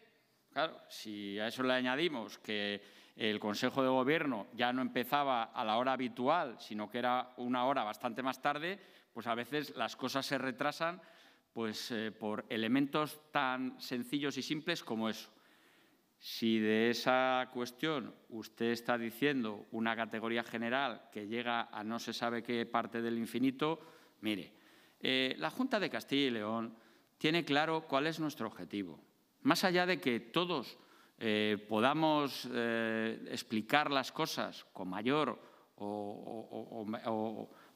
Claro, si a eso le añadimos que el Consejo de Gobierno ya no empezaba a la hora habitual, sino que era una hora bastante más tarde, pues a veces las cosas se retrasan pues, eh, por elementos tan sencillos y simples como eso. Si de esa cuestión usted está diciendo una categoría general que llega a no se sabe qué parte del infinito, mire, eh, la Junta de Castilla y León tiene claro cuál es nuestro objetivo. Más allá de que todos eh, podamos eh, explicar las cosas con mayor o,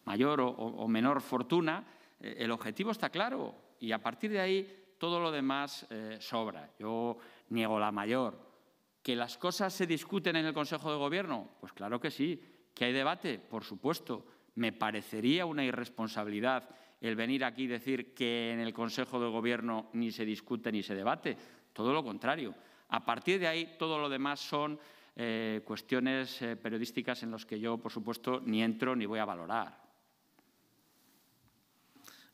mayor o menor fortuna, eh, el objetivo está claro y a partir de ahí todo lo demás sobra. Yo niego la mayor. ¿Que las cosas se discuten en el Consejo de Gobierno? Pues claro que sí. ¿Que hay debate? Por supuesto. Me parecería una irresponsabilidad el venir aquí y decir que en el Consejo de Gobierno ni se discute ni se debate. Todo lo contrario. A partir de ahí, todo lo demás son eh, cuestiones eh, periodísticas en las que yo, por supuesto, ni entro ni voy a valorar.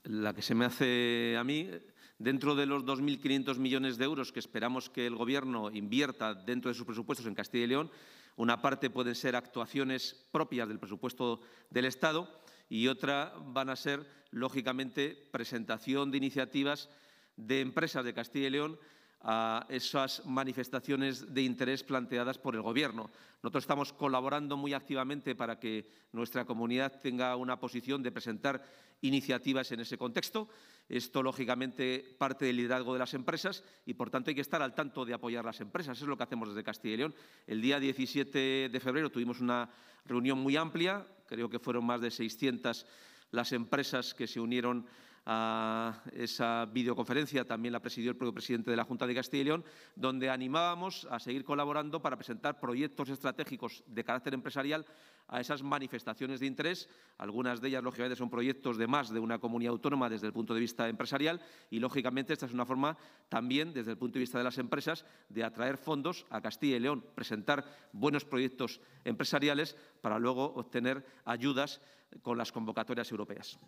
La que se me hace a mí, dentro de los 2.500 millones de euros que esperamos que el Gobierno invierta dentro de sus presupuestos en Castilla y León, una parte pueden ser actuaciones propias del presupuesto del Estado y otra van a ser, lógicamente, presentación de iniciativas de empresas de Castilla y León a esas manifestaciones de interés planteadas por el Gobierno. Nosotros estamos colaborando muy activamente para que nuestra comunidad tenga una posición de presentar iniciativas en ese contexto. Esto, lógicamente, parte del liderazgo de las empresas y, por tanto, hay que estar al tanto de apoyar las empresas. es lo que hacemos desde Castilla y León. El día 17 de febrero tuvimos una reunión muy amplia, creo que fueron más de 600 las empresas que se unieron a esa videoconferencia, también la presidió el propio presidente de la Junta de Castilla y León, donde animábamos a seguir colaborando para presentar proyectos estratégicos de carácter empresarial a esas manifestaciones de interés. Algunas de ellas, lógicamente, son proyectos de más de una comunidad autónoma desde el punto de vista empresarial y, lógicamente, esta es una forma también, desde el punto de vista de las empresas, de atraer fondos a Castilla y León, presentar buenos proyectos empresariales para luego obtener ayudas con las convocatorias europeas.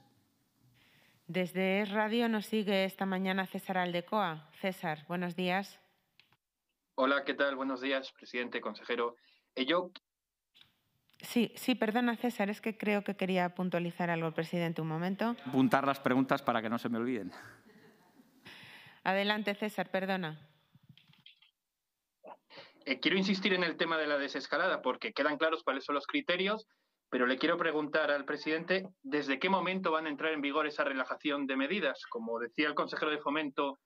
Desde Radio nos sigue esta mañana César Aldecoa. César, buenos días. Hola, ¿qué tal? Buenos días, presidente, consejero. Eh, yo... Sí, sí, perdona César, es que creo que quería puntualizar algo, presidente, un momento. Apuntar las preguntas para que no se me olviden. Adelante, César, perdona. Eh, quiero insistir en el tema de la desescalada porque quedan claros cuáles son los criterios pero le quiero preguntar al presidente, ¿desde qué momento van a entrar en vigor esa relajación de medidas? Como decía el consejero de fomento,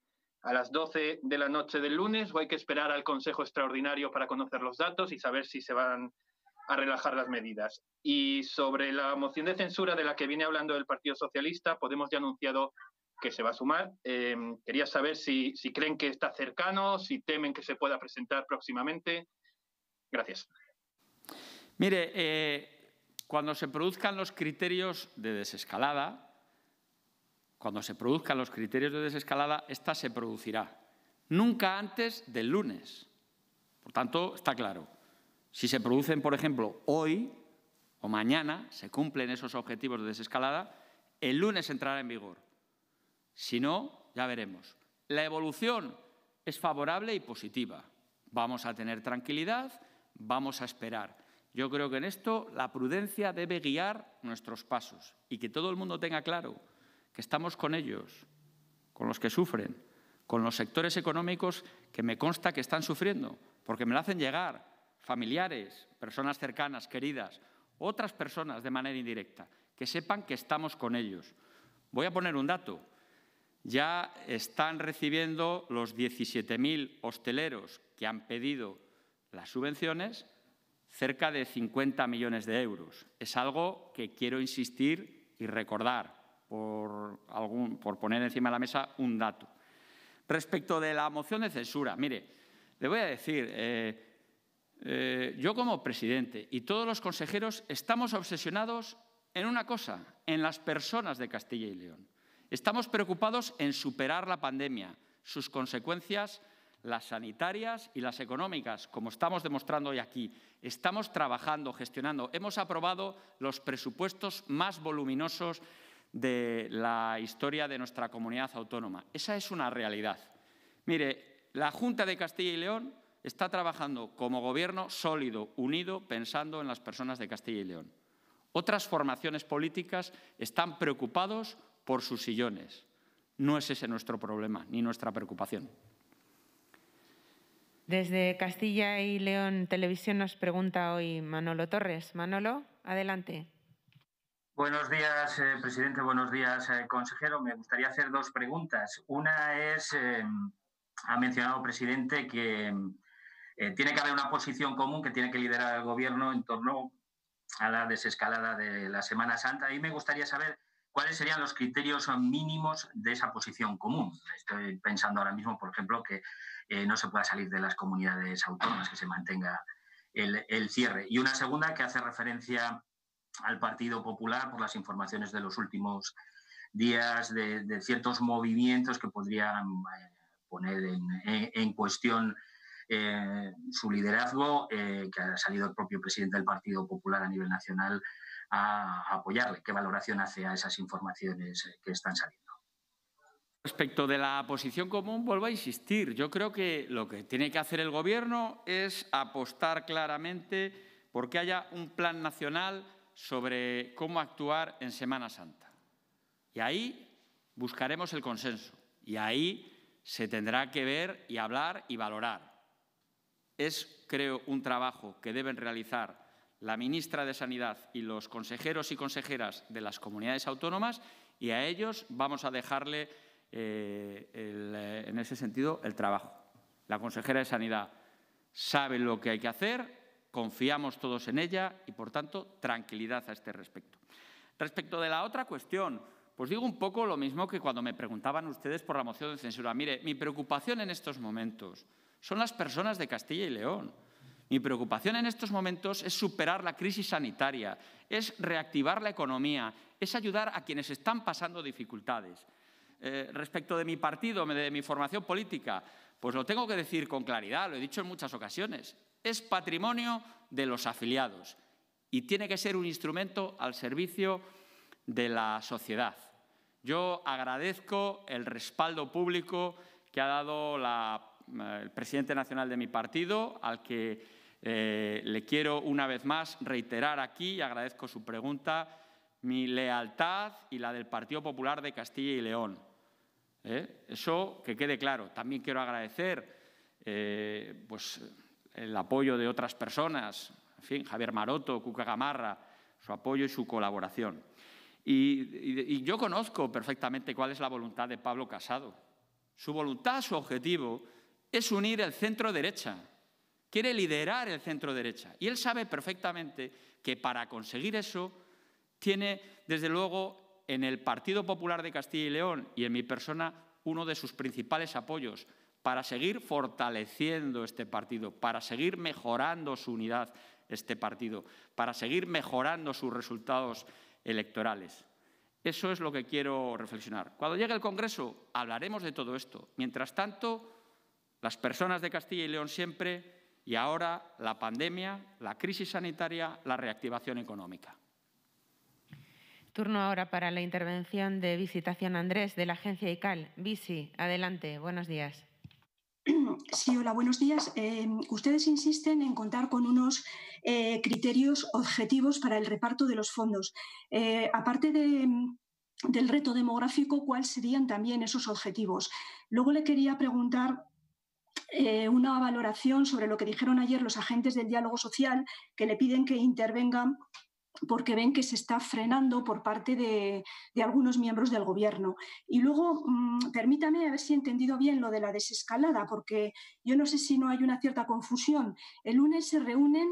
a las 12 de la noche del lunes o hay que esperar al Consejo Extraordinario para conocer los datos y saber si se van a relajar las medidas. Y sobre la moción de censura de la que viene hablando el Partido Socialista, Podemos ya ha anunciado que se va a sumar. Em, quería saber si, creen que está cercano, si temen que se pueda presentar próximamente. Gracias. Mire, eh, cuando se produzcan los criterios de desescalada, cuando se produzcan los criterios de desescalada, esta se producirá. Nunca antes del lunes. Por tanto, está claro. Si se producen, por ejemplo, hoy o mañana, se cumplen esos objetivos de desescalada, el lunes entrará en vigor. Si no, ya veremos. La evolución es favorable y positiva. Vamos a tener tranquilidad, vamos a esperar. Yo creo que en esto la prudencia debe guiar nuestros pasos y que todo el mundo tenga claro que estamos con ellos, con los que sufren, con los sectores económicos que me consta que están sufriendo, porque me lo hacen llegar familiares, personas cercanas, queridas, otras personas de manera indirecta, que sepan que estamos con ellos. Voy a poner un dato. Ya están recibiendo los 17.000 hosteleros que han pedido las subvenciones cerca de 50 millones de euros. Es algo que quiero insistir y recordar por, poner encima de la mesa un dato. Respecto de la moción de censura, mire, le voy a decir, eh, eh, yo como presidente y todos los consejeros estamos obsesionados en una cosa, en las personas de Castilla y León. Estamos preocupados en superar la pandemia, sus consecuencias las sanitarias y las económicas, como estamos demostrando hoy aquí. Estamos trabajando, gestionando. Hemos aprobado los presupuestos más voluminosos de la historia de nuestra comunidad autónoma. Esa es una realidad. Mire, la Junta de Castilla y León está trabajando como gobierno sólido, unido, pensando en las personas de Castilla y León. Otras formaciones políticas están preocupados por sus sillones. No es ese nuestro problema ni nuestra preocupación. Desde Castilla y León Televisión nos pregunta hoy Manolo Torres. Manolo, adelante. Buenos días, eh, presidente. Buenos días, eh, consejero. Me gustaría hacer dos preguntas. Una es, eh, ha mencionado, presidente, que tiene que haber una posición común que tiene que liderar el gobierno en torno a la desescalada de la Semana Santa. Y me gustaría saber cuáles serían los criterios mínimos de esa posición común. Estoy pensando ahora mismo, por ejemplo, que eh, no se pueda salir de las comunidades autónomas, que se mantenga el, cierre. Y una segunda que hace referencia al Partido Popular por las informaciones de los últimos días de, ciertos movimientos que podrían eh, poner en, cuestión eh, su liderazgo, que ha salido el propio presidente del Partido Popular a nivel nacional a apoyarle, qué valoración hace a esas informaciones eh, que están saliendo. Respecto de la posición común, vuelvo a insistir, yo creo que lo que tiene que hacer el Gobierno es apostar claramente porque haya un plan nacional sobre cómo actuar en Semana Santa. Y ahí buscaremos el consenso y ahí se tendrá que ver y hablar y valorar. Es, creo, un trabajo que deben realizar la ministra de Sanidad y los consejeros y consejeras de las comunidades autónomas y a ellos vamos a dejarle, eh, eh, en ese sentido, el trabajo. La consejera de Sanidad sabe lo que hay que hacer, confiamos todos en ella y, por tanto, tranquilidad a este respecto. Respecto de la otra cuestión, pues digo un poco lo mismo que cuando me preguntaban ustedes por la moción de censura. Mire, mi preocupación en estos momentos son las personas de Castilla y León mi preocupación en estos momentos es superar la crisis sanitaria, es reactivar la economía, es ayudar a quienes están pasando dificultades. Eh, respecto de mi partido, de mi formación política, pues lo tengo que decir con claridad, lo he dicho en muchas ocasiones, es patrimonio de los afiliados y tiene que ser un instrumento al servicio de la sociedad. Yo agradezco el respaldo público que ha dado la el presidente nacional de mi partido, al que eh, le quiero una vez más reiterar aquí y agradezco su pregunta mi lealtad y la del Partido Popular de Castilla y León. ¿eh? Eso que quede claro. También quiero agradecer eh, pues, el apoyo de otras personas, fin, Javier Maroto, Cuca Gamarra, su apoyo y su colaboración. Y, y yo conozco perfectamente cuál es la voluntad de Pablo Casado. Su voluntad, su objetivo es unir el centro derecha. Quiere liderar el centro derecha. Y él sabe perfectamente que para conseguir eso tiene, desde luego, en el Partido Popular de Castilla y León y en mi persona, uno de sus principales apoyos para seguir fortaleciendo este partido, para seguir mejorando su unidad, este partido, para seguir mejorando sus resultados electorales. Eso es lo que quiero reflexionar. Cuando llegue el Congreso hablaremos de todo esto. Mientras tanto, las personas de Castilla y León siempre y ahora la pandemia, la crisis sanitaria, la reactivación económica. Turno ahora para la intervención de Visitación Andrés de la agencia ICAL. Visi, adelante, buenos días. Sí, hola, buenos días. Em, ustedes insisten en contar con unos eh, criterios objetivos para el reparto de los fondos. Eh, aparte em, del reto demográfico, ¿cuáles serían también esos objetivos? Luego le quería preguntar eh, una valoración sobre lo que dijeron ayer los agentes del diálogo social que le piden que intervengan porque ven que se está frenando por parte de, algunos miembros del gobierno. Y luego, mm, permítame a ver si he entendido bien lo de la desescalada, porque yo no sé si no hay una cierta confusión. El lunes se reúnen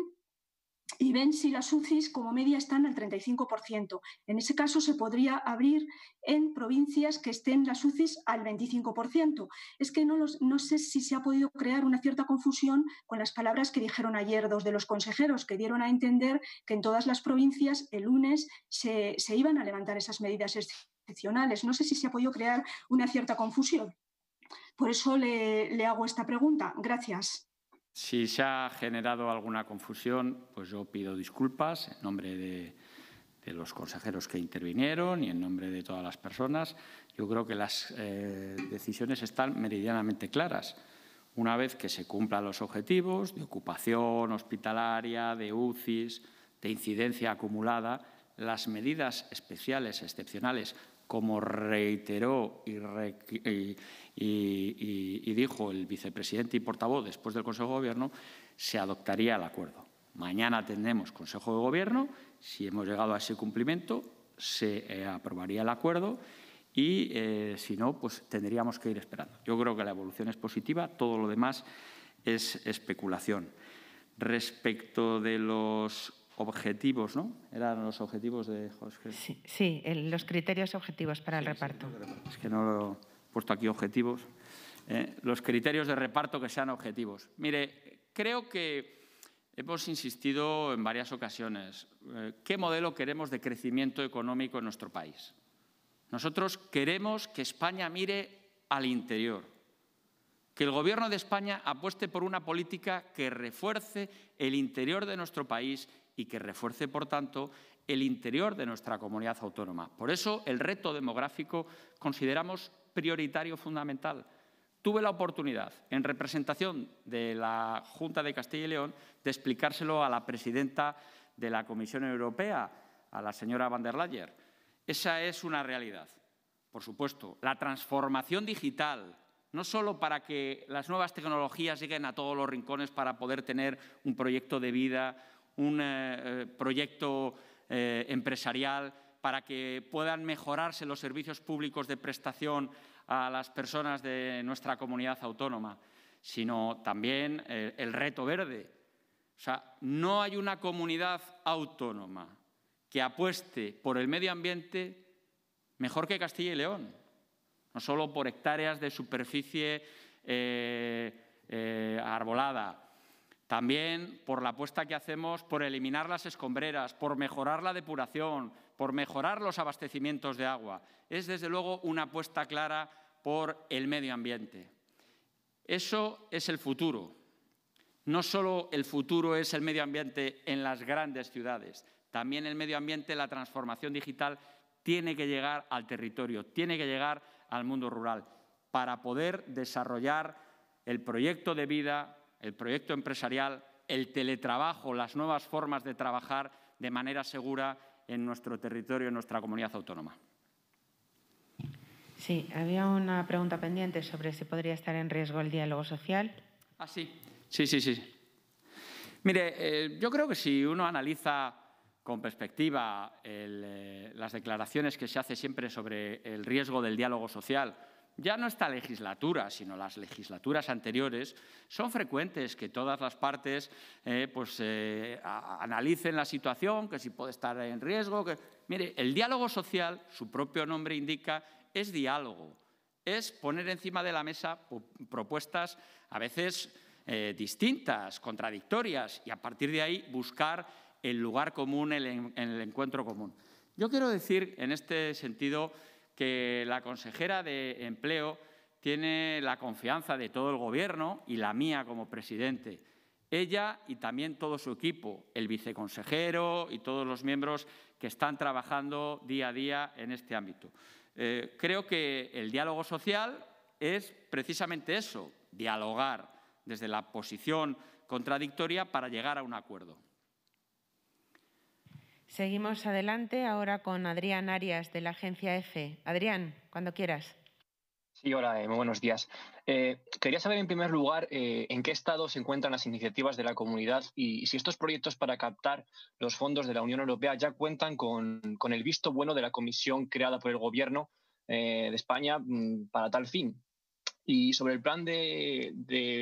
y ven si las UCIs como media están al 35%. En ese caso se podría abrir en provincias que estén las UCIs al 25%. Es que no, los, no sé si se ha podido crear una cierta confusión con las palabras que dijeron ayer dos de los consejeros, que dieron a entender que en todas las provincias el lunes se, iban a levantar esas medidas excepcionales. No sé si se ha podido crear una cierta confusión. Por eso le, le hago esta pregunta. Gracias. Si se ha generado alguna confusión, pues yo pido disculpas en nombre de, los consejeros que intervinieron y en nombre de todas las personas. Yo creo que las eh, decisiones están meridianamente claras. Una vez que se cumplan los objetivos de ocupación hospitalaria, de UCIs, de incidencia acumulada, las medidas especiales, excepcionales, como reiteró y, dijo el vicepresidente y portavoz después del Consejo de Gobierno, se adoptaría el acuerdo. Mañana tendremos Consejo de Gobierno, si hemos llegado a ese cumplimiento, se eh, aprobaría el acuerdo y eh, si no, pues tendríamos que ir esperando. Yo creo que la evolución es positiva, todo lo demás es especulación. Respecto de los objetivos, ¿no? Eran los objetivos de... José. Sí, los criterios objetivos para el reparto. es que no lo he puesto aquí objetivos. Eh, los criterios de reparto que sean objetivos. Mire, creo que hemos insistido en varias ocasiones eh, qué modelo queremos de crecimiento económico en nuestro país. Nosotros queremos que España mire al interior, que el Gobierno de España apueste por una política que refuerce el interior de nuestro país y que refuerce, por tanto, el interior de nuestra comunidad autónoma. Por eso el reto demográfico consideramos prioritario fundamental. Tuve la oportunidad, en representación de la Junta de Castilla y León, de explicárselo a la presidenta de la Comisión Europea, a la señora van der Leyen. Esa es una realidad. Por supuesto, la transformación digital, no solo para que las nuevas tecnologías lleguen a todos los rincones para poder tener un proyecto de vida un eh, eh, proyecto eh, empresarial, para que puedan mejorarse los servicios públicos de prestación a las personas de nuestra comunidad autónoma, sino también el reto verde. O sea, no hay una comunidad autónoma que apueste por el medio ambiente mejor que Castilla y León, no solo por hectáreas de superficie arbolada, también por la apuesta que hacemos por eliminar las escombreras, por mejorar la depuración, por mejorar los abastecimientos de agua. Es desde luego una apuesta clara por el medio ambiente. Eso es el futuro. No solo el futuro es el medio ambiente en las grandes ciudades, también el medio ambiente, la transformación digital tiene que llegar al territorio, tiene que llegar al mundo rural para poder desarrollar el proyecto de vida, el proyecto empresarial, el teletrabajo, las nuevas formas de trabajar de manera segura en nuestro territorio, en nuestra comunidad autónoma. Sí, había una pregunta pendiente sobre si podría estar en riesgo el diálogo social. Ah, sí, sí, sí, sí. Mire, eh, yo creo que si uno analiza con perspectiva eh, las declaraciones que se hace siempre sobre el riesgo del diálogo social, ya no esta legislatura, sino las legislaturas anteriores, son frecuentes que todas las partes eh, pues, eh, analicen la situación, que si puede estar en riesgo. Que... Mire, el diálogo social, su propio nombre indica, es diálogo, es poner encima de la mesa propuestas a veces eh, distintas, contradictorias, y a partir de ahí buscar el lugar común, el encuentro común. Yo quiero decir, en este sentido, que la consejera de Empleo tiene la confianza de todo el Gobierno y la mía como presidente. Ella y también todo su equipo, el viceconsejero y todos los miembros que están trabajando día a día en este ámbito. Eh, creo que el diálogo social es precisamente eso, dialogar desde la posición contradictoria para llegar a un acuerdo. Seguimos adelante ahora con Adrián Arias de la agencia EFE. Adrián, cuando quieras. Sí, hola, eh, muy buenos días. Eh, quería saber en primer lugar eh, en qué estado se encuentran las iniciativas de la comunidad y, si estos proyectos para captar los fondos de la Unión Europea ya cuentan con el visto bueno de la comisión creada por el Gobierno de España mm, para tal fin. Y sobre el plan de,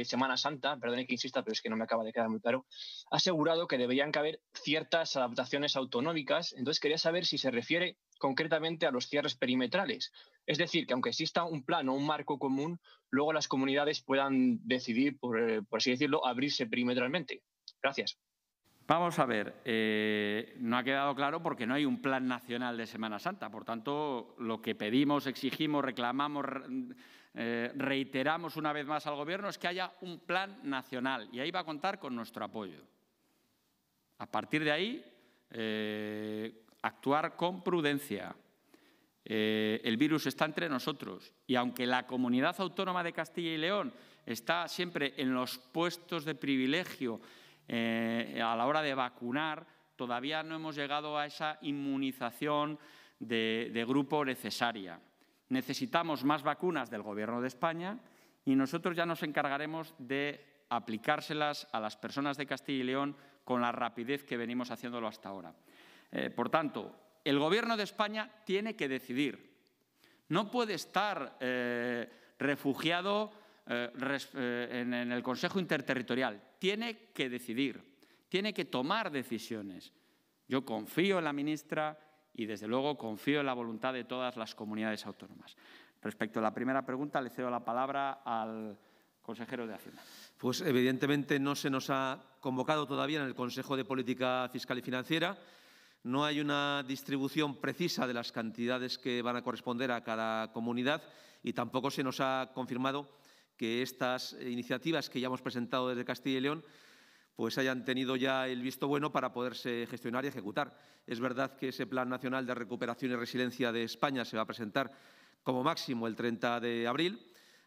Semana Santa, perdone que insista, pero es que no me acaba de quedar muy claro, ha asegurado que deberían caber ciertas adaptaciones autonómicas. Entonces quería saber si se refiere concretamente a los cierres perimetrales. Es decir, que aunque exista un plan o un marco común, luego las comunidades puedan decidir, por, eh, así decirlo, abrirse perimetralmente. Gracias. Vamos a ver, eh, no ha quedado claro porque no hay un plan nacional de Semana Santa. Por tanto, lo que pedimos, exigimos, reclamamos, eh, reiteramos una vez más al Gobierno es que haya un plan nacional y ahí va a contar con nuestro apoyo. A partir de ahí, eh, actuar con prudencia. Eh, el virus está entre nosotros y aunque la comunidad autónoma de Castilla y León está siempre en los puestos de privilegio a la hora de vacunar, todavía no hemos llegado a esa inmunización de grupo necesaria necesitamos más vacunas del Gobierno de España y nosotros ya nos encargaremos de aplicárselas a las personas de Castilla y León con la rapidez que venimos haciéndolo hasta ahora. Eh, por tanto, el Gobierno de España tiene que decidir. No puede estar eh, refugiado eh, en, en el Consejo Interterritorial. Tiene que decidir, tiene que tomar decisiones. Yo confío en la ministra, y, desde luego, confío en la voluntad de todas las comunidades autónomas. Respecto a la primera pregunta, le cedo la palabra al consejero de Hacienda. Pues, evidentemente, no se nos ha convocado todavía en el Consejo de Política Fiscal y Financiera. No hay una distribución precisa de las cantidades que van a corresponder a cada comunidad y tampoco se nos ha confirmado que estas iniciativas que ya hemos presentado desde Castilla y León pues hayan tenido ya el visto bueno para poderse gestionar y ejecutar. Es verdad que ese Plan Nacional de Recuperación y Resiliencia de España se va a presentar como máximo el 30 de abril.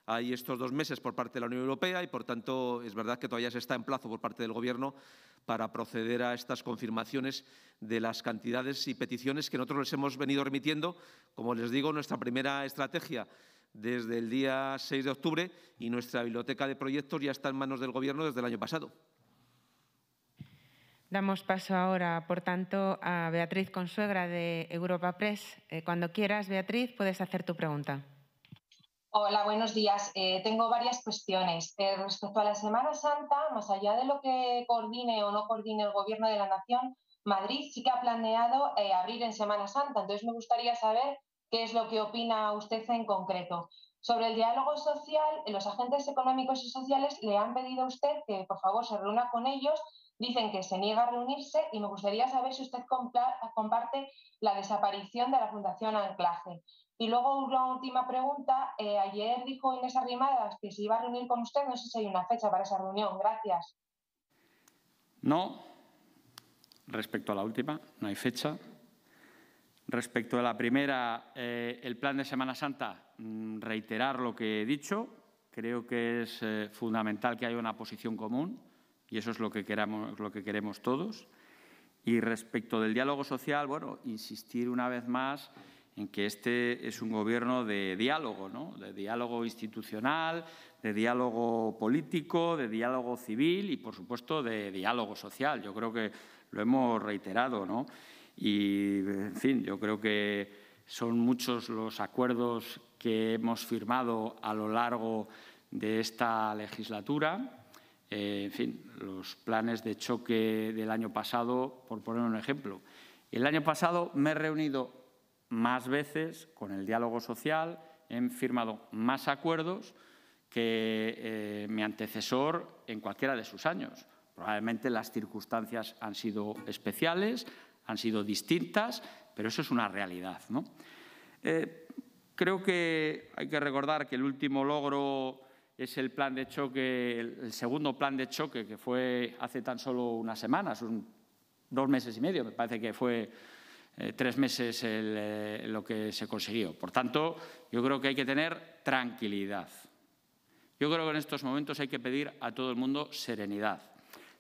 Hay estos dos meses por parte de la Unión Europea y, por tanto, es verdad que todavía se está en plazo por parte del Gobierno para proceder a estas confirmaciones de las cantidades y peticiones que nosotros les hemos venido remitiendo. Como les digo, nuestra primera estrategia desde el día 6 de octubre y nuestra biblioteca de proyectos ya está en manos del Gobierno desde el año pasado. Damos paso ahora, por tanto, a Beatriz Consuegra de Europa Press. Eh, cuando quieras, Beatriz, puedes hacer tu pregunta. Hola, buenos días. Eh, tengo varias cuestiones. Eh, respecto a la Semana Santa, más allá de lo que coordine o no coordine el Gobierno de la Nación, Madrid sí que ha planeado abrir en Semana Santa. Entonces, me gustaría saber qué es lo que opina usted en concreto. Sobre el diálogo social, los agentes económicos y sociales le han pedido a usted que, por favor, se reúna con ellos Dicen que se niega a reunirse y me gustaría saber si usted comparte la desaparición de la Fundación Anclaje. Y luego una última pregunta. Eh, ayer dijo Inés Arrimadas que se iba a reunir con usted. No sé si hay una fecha para esa reunión. Gracias. No. Respecto a la última, no hay fecha. Respecto a la primera, eh, el plan de Semana Santa, mm, reiterar lo que he dicho. Creo que es eh, fundamental que haya una posición común y eso es lo que, queramos, lo que queremos todos. Y respecto del diálogo social, bueno, insistir una vez más en que este es un gobierno de diálogo, ¿no? de diálogo institucional, de diálogo político, de diálogo civil y, por supuesto, de diálogo social. Yo creo que lo hemos reiterado. ¿no? Y, en fin, yo creo que son muchos los acuerdos que hemos firmado a lo largo de esta legislatura eh, en fin, los planes de choque del año pasado, por poner un ejemplo. El año pasado me he reunido más veces con el diálogo social, he firmado más acuerdos que eh, mi antecesor en cualquiera de sus años. Probablemente las circunstancias han sido especiales, han sido distintas, pero eso es una realidad. Eh, creo que hay que recordar que el último logro es el plan de choque, el segundo plan de choque que fue hace tan solo unas semanas, dos meses y medio, me parece que fue eh, tres meses eh, lo que se consiguió. Por tanto, yo creo que hay que tener tranquilidad. Yo creo que en estos momentos hay que pedir a todo el mundo serenidad.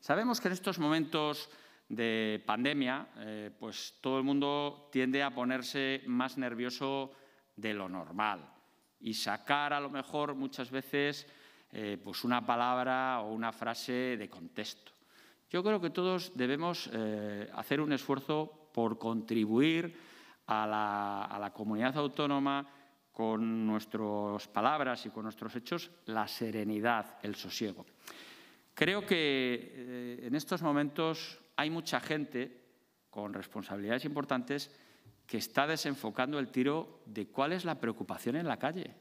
Sabemos que en estos momentos de pandemia, eh, pues todo el mundo tiende a ponerse más nervioso de lo normal y sacar a lo mejor muchas veces eh, pues una palabra o una frase de contexto. Yo creo que todos debemos eh, hacer un esfuerzo por contribuir a la, comunidad autónoma con nuestras palabras y con nuestros hechos la serenidad, el sosiego. Creo que eh, en estos momentos hay mucha gente con responsabilidades importantes que está desenfocando el tiro de cuál es la preocupación en la calle.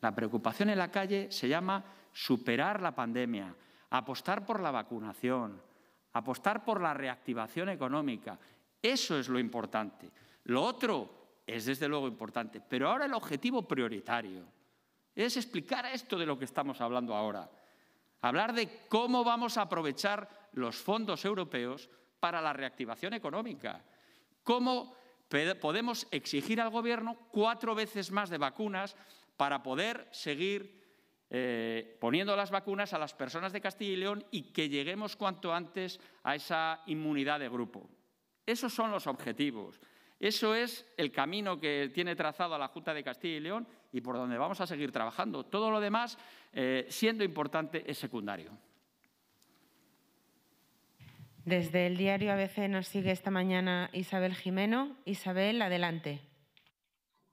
La preocupación en la calle se llama superar la pandemia, apostar por la vacunación, apostar por la reactivación económica. Eso es lo importante. Lo otro es desde luego importante, pero ahora el objetivo prioritario es explicar esto de lo que estamos hablando ahora. Hablar de cómo vamos a aprovechar los fondos europeos para la reactivación económica. Cómo podemos exigir al Gobierno cuatro veces más de vacunas para poder seguir eh, poniendo las vacunas a las personas de Castilla y León y que lleguemos cuanto antes a esa inmunidad de grupo. Esos son los objetivos. Eso es el camino que tiene trazado la Junta de Castilla y León y por donde vamos a seguir trabajando. Todo lo demás, eh, siendo importante, es secundario. Desde el diario ABC nos sigue esta mañana Isabel Jimeno. Isabel, adelante.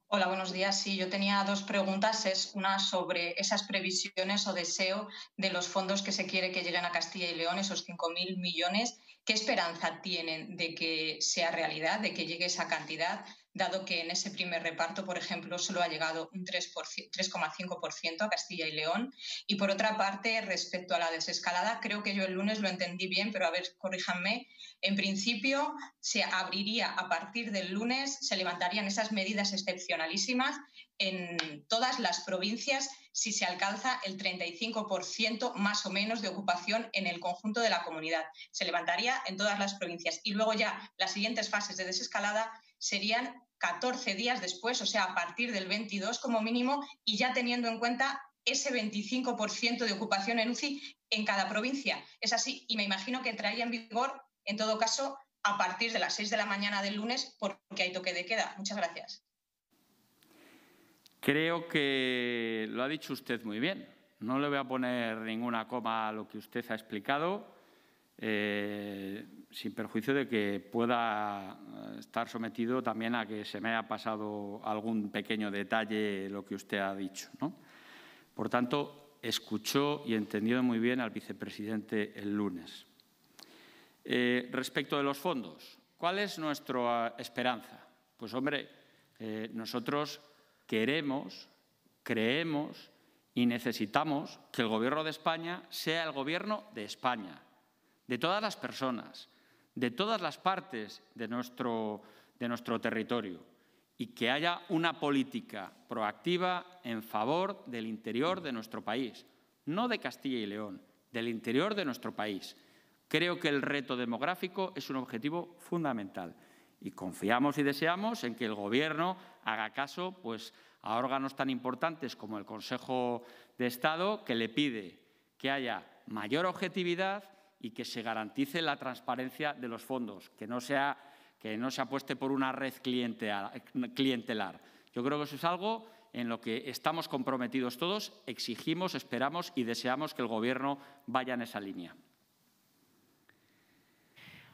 Hola, buenos días. Sí, yo tenía dos preguntas. Es una sobre esas previsiones o deseo de los fondos que se quiere que lleguen a Castilla y León, esos 5.000 millones. ¿Qué esperanza tienen de que sea realidad, de que llegue esa cantidad? dado que en ese primer reparto, por ejemplo, solo ha llegado un 3,5% a Castilla y León. Y por otra parte, respecto a la desescalada, creo que yo el lunes lo entendí bien, pero a ver, corríjanme. En principio, se abriría a partir del lunes, se levantarían esas medidas excepcionalísimas en todas las provincias si se alcanza el 35% más o menos de ocupación en el conjunto de la comunidad. Se levantaría en todas las provincias. Y luego ya las siguientes fases de desescalada serían 14 días después, o sea, a partir del 22 como mínimo, y ya teniendo en cuenta ese 25% de ocupación en UCI en cada provincia. Es así, y me imagino que entraría en vigor, en todo caso, a partir de las 6 de la mañana del lunes, porque hay toque de queda. Muchas gracias. Creo que lo ha dicho usted muy bien. No le voy a poner ninguna coma a lo que usted ha explicado. Eh, sin perjuicio de que pueda eh, estar sometido también a que se me haya pasado algún pequeño detalle lo que usted ha dicho. ¿no? Por tanto, escuchó y entendió muy bien al vicepresidente el lunes. Eh, respecto de los fondos, ¿cuál es nuestra esperanza? Pues hombre, nosotros queremos, creemos y necesitamos que el Gobierno de España sea el Gobierno de España, de todas las personas, de todas las partes de nuestro, de nuestro territorio y que haya una política proactiva en favor del interior de nuestro país, no de Castilla y León, del interior de nuestro país. Creo que el reto demográfico es un objetivo fundamental y confiamos y deseamos en que el Gobierno haga caso pues, a órganos tan importantes como el Consejo de Estado, que le pide que haya mayor objetividad, y que se garantice la transparencia de los fondos, que no, sea, que no se apueste por una red clientelar. Yo creo que eso es algo en lo que estamos comprometidos todos, exigimos, esperamos y deseamos que el Gobierno vaya en esa línea.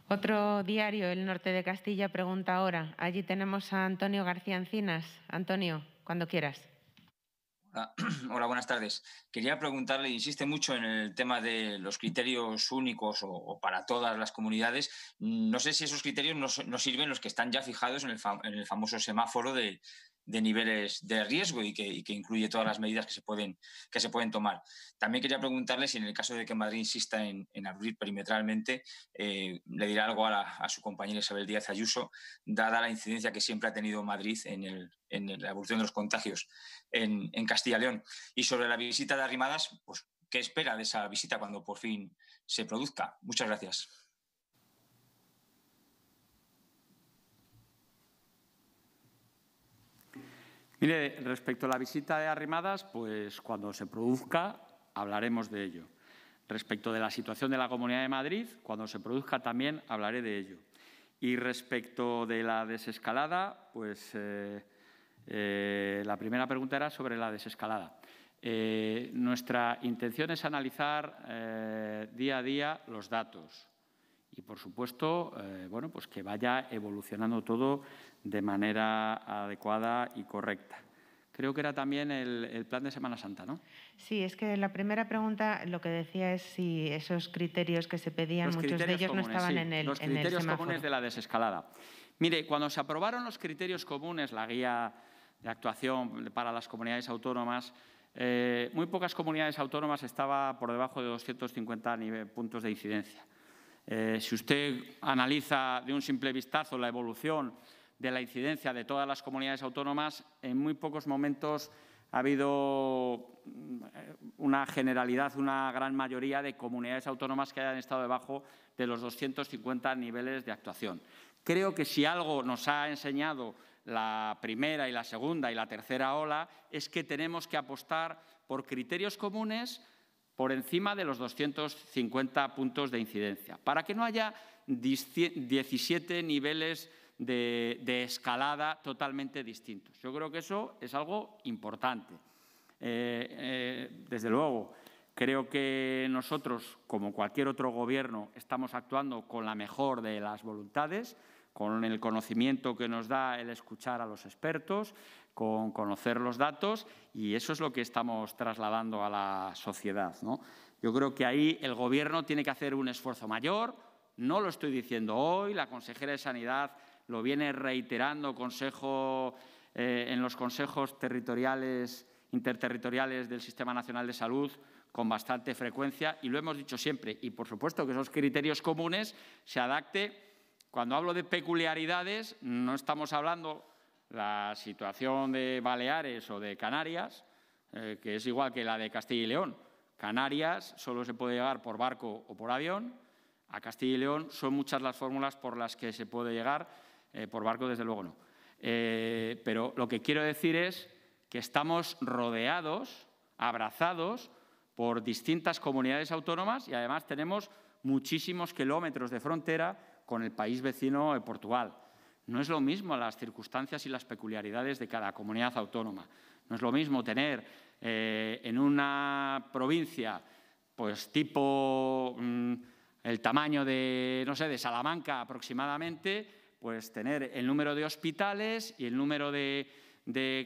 Otro diario, El Norte de Castilla, pregunta ahora. Allí tenemos a Antonio García Encinas. Antonio, cuando quieras. Hola. buenas tardes. Quería preguntarle, insiste mucho en el tema de los criterios únicos o, para todas las comunidades. No sé si esos criterios no, sirven los que están ya fijados en el famoso semáforo de, de niveles de riesgo y que, incluye todas las medidas que se, pueden, que se pueden tomar. También quería preguntarle si en el caso de que Madrid insista en, abrir perimetralmente, eh, le dirá algo a, su compañera Isabel Díaz Ayuso, dada la incidencia que siempre ha tenido Madrid en, la evolución de los contagios en, Castilla y León. Y sobre la visita de Arrimadas, pues, ¿qué espera de esa visita cuando por fin se produzca? Muchas gracias. Mire, respecto a la visita de Arrimadas, pues cuando se produzca hablaremos de ello. Respecto de la situación de la Comunidad de Madrid, cuando se produzca también hablaré de ello. Y respecto de la desescalada, pues eh, eh, la primera pregunta era sobre la desescalada. Eh, nuestra intención es analizar día a día los datos, y por supuesto, eh, bueno, pues que vaya evolucionando todo de manera adecuada y correcta. Creo que era también el, plan de Semana Santa, ¿no? Sí, es que la primera pregunta lo que decía es si esos criterios que se pedían, muchos de ellos no estaban en el Los criterios comunes de la desescalada. Mire, cuando se aprobaron los criterios comunes, la guía de actuación para las comunidades autónomas, eh, muy pocas comunidades autónomas estaba por debajo de 250 puntos de incidencia. Eh, si usted analiza de un simple vistazo la evolución de la incidencia de todas las comunidades autónomas, en muy pocos momentos ha habido mm, una generalidad, una gran mayoría de comunidades autónomas que hayan estado debajo de los 250 niveles de actuación. Creo que si algo nos ha enseñado la primera y la segunda y la tercera ola es que tenemos que apostar por criterios comunes por encima de los 250 puntos de incidencia, para que no haya 17 niveles de, escalada totalmente distintos. Yo creo que eso es algo importante. Eh, eh, desde luego, creo que nosotros, como cualquier otro gobierno, estamos actuando con la mejor de las voluntades, con el conocimiento que nos da el escuchar a los expertos, con conocer los datos y eso es lo que estamos trasladando a la sociedad. Yo creo que ahí el Gobierno tiene que hacer un esfuerzo mayor, no lo estoy diciendo hoy, la consejera de Sanidad lo viene reiterando eh, en los consejos territoriales, interterritoriales del Sistema Nacional de Salud con bastante frecuencia y lo hemos dicho siempre. Y, por supuesto, que esos criterios comunes se adapte. Cuando hablo de peculiaridades, no estamos hablando la situación de Baleares o de Canarias, eh, que es igual que la de Castilla y León. Canarias solo se puede llegar por barco o por avión. A Castilla y León son muchas las fórmulas por las que se puede llegar, eh, por barco desde luego no. Eh, pero lo que quiero decir es que estamos rodeados, abrazados por distintas comunidades autónomas y además tenemos muchísimos kilómetros de frontera con el país vecino de Portugal. No es lo mismo las circunstancias y las peculiaridades de cada comunidad autónoma. No es lo mismo tener eh, en una provincia, pues tipo mm, el tamaño de, no sé, de Salamanca aproximadamente, pues tener el número de hospitales y el número de,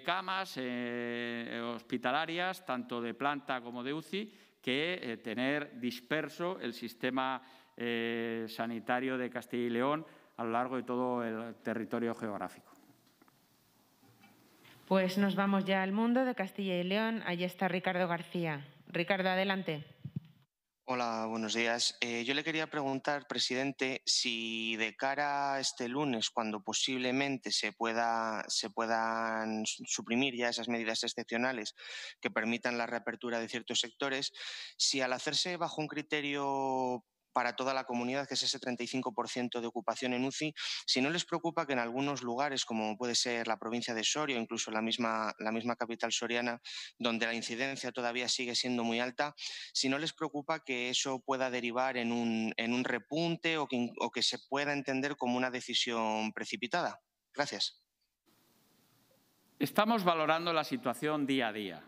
camas eh, hospitalarias, tanto de planta como de UCI, que eh, tener disperso el sistema sanitario de Castilla y León a lo largo de todo el territorio geográfico. Pues nos vamos ya al mundo de Castilla y León. Allí está Ricardo García. Ricardo, adelante. Hola, buenos días. Eh, yo le quería preguntar, presidente, si de cara a este lunes, cuando posiblemente se, pueda, se puedan suprimir ya esas medidas excepcionales que permitan la reapertura de ciertos sectores, si al hacerse bajo un criterio para toda la comunidad, que es ese 35% de ocupación en UCI, si no les preocupa que en algunos lugares, como puede ser la provincia de Soria o incluso la misma, la misma capital soriana, donde la incidencia todavía sigue siendo muy alta, si no les preocupa que eso pueda derivar en un, en un repunte o que, o que se pueda entender como una decisión precipitada. Gracias. Estamos valorando la situación día a día.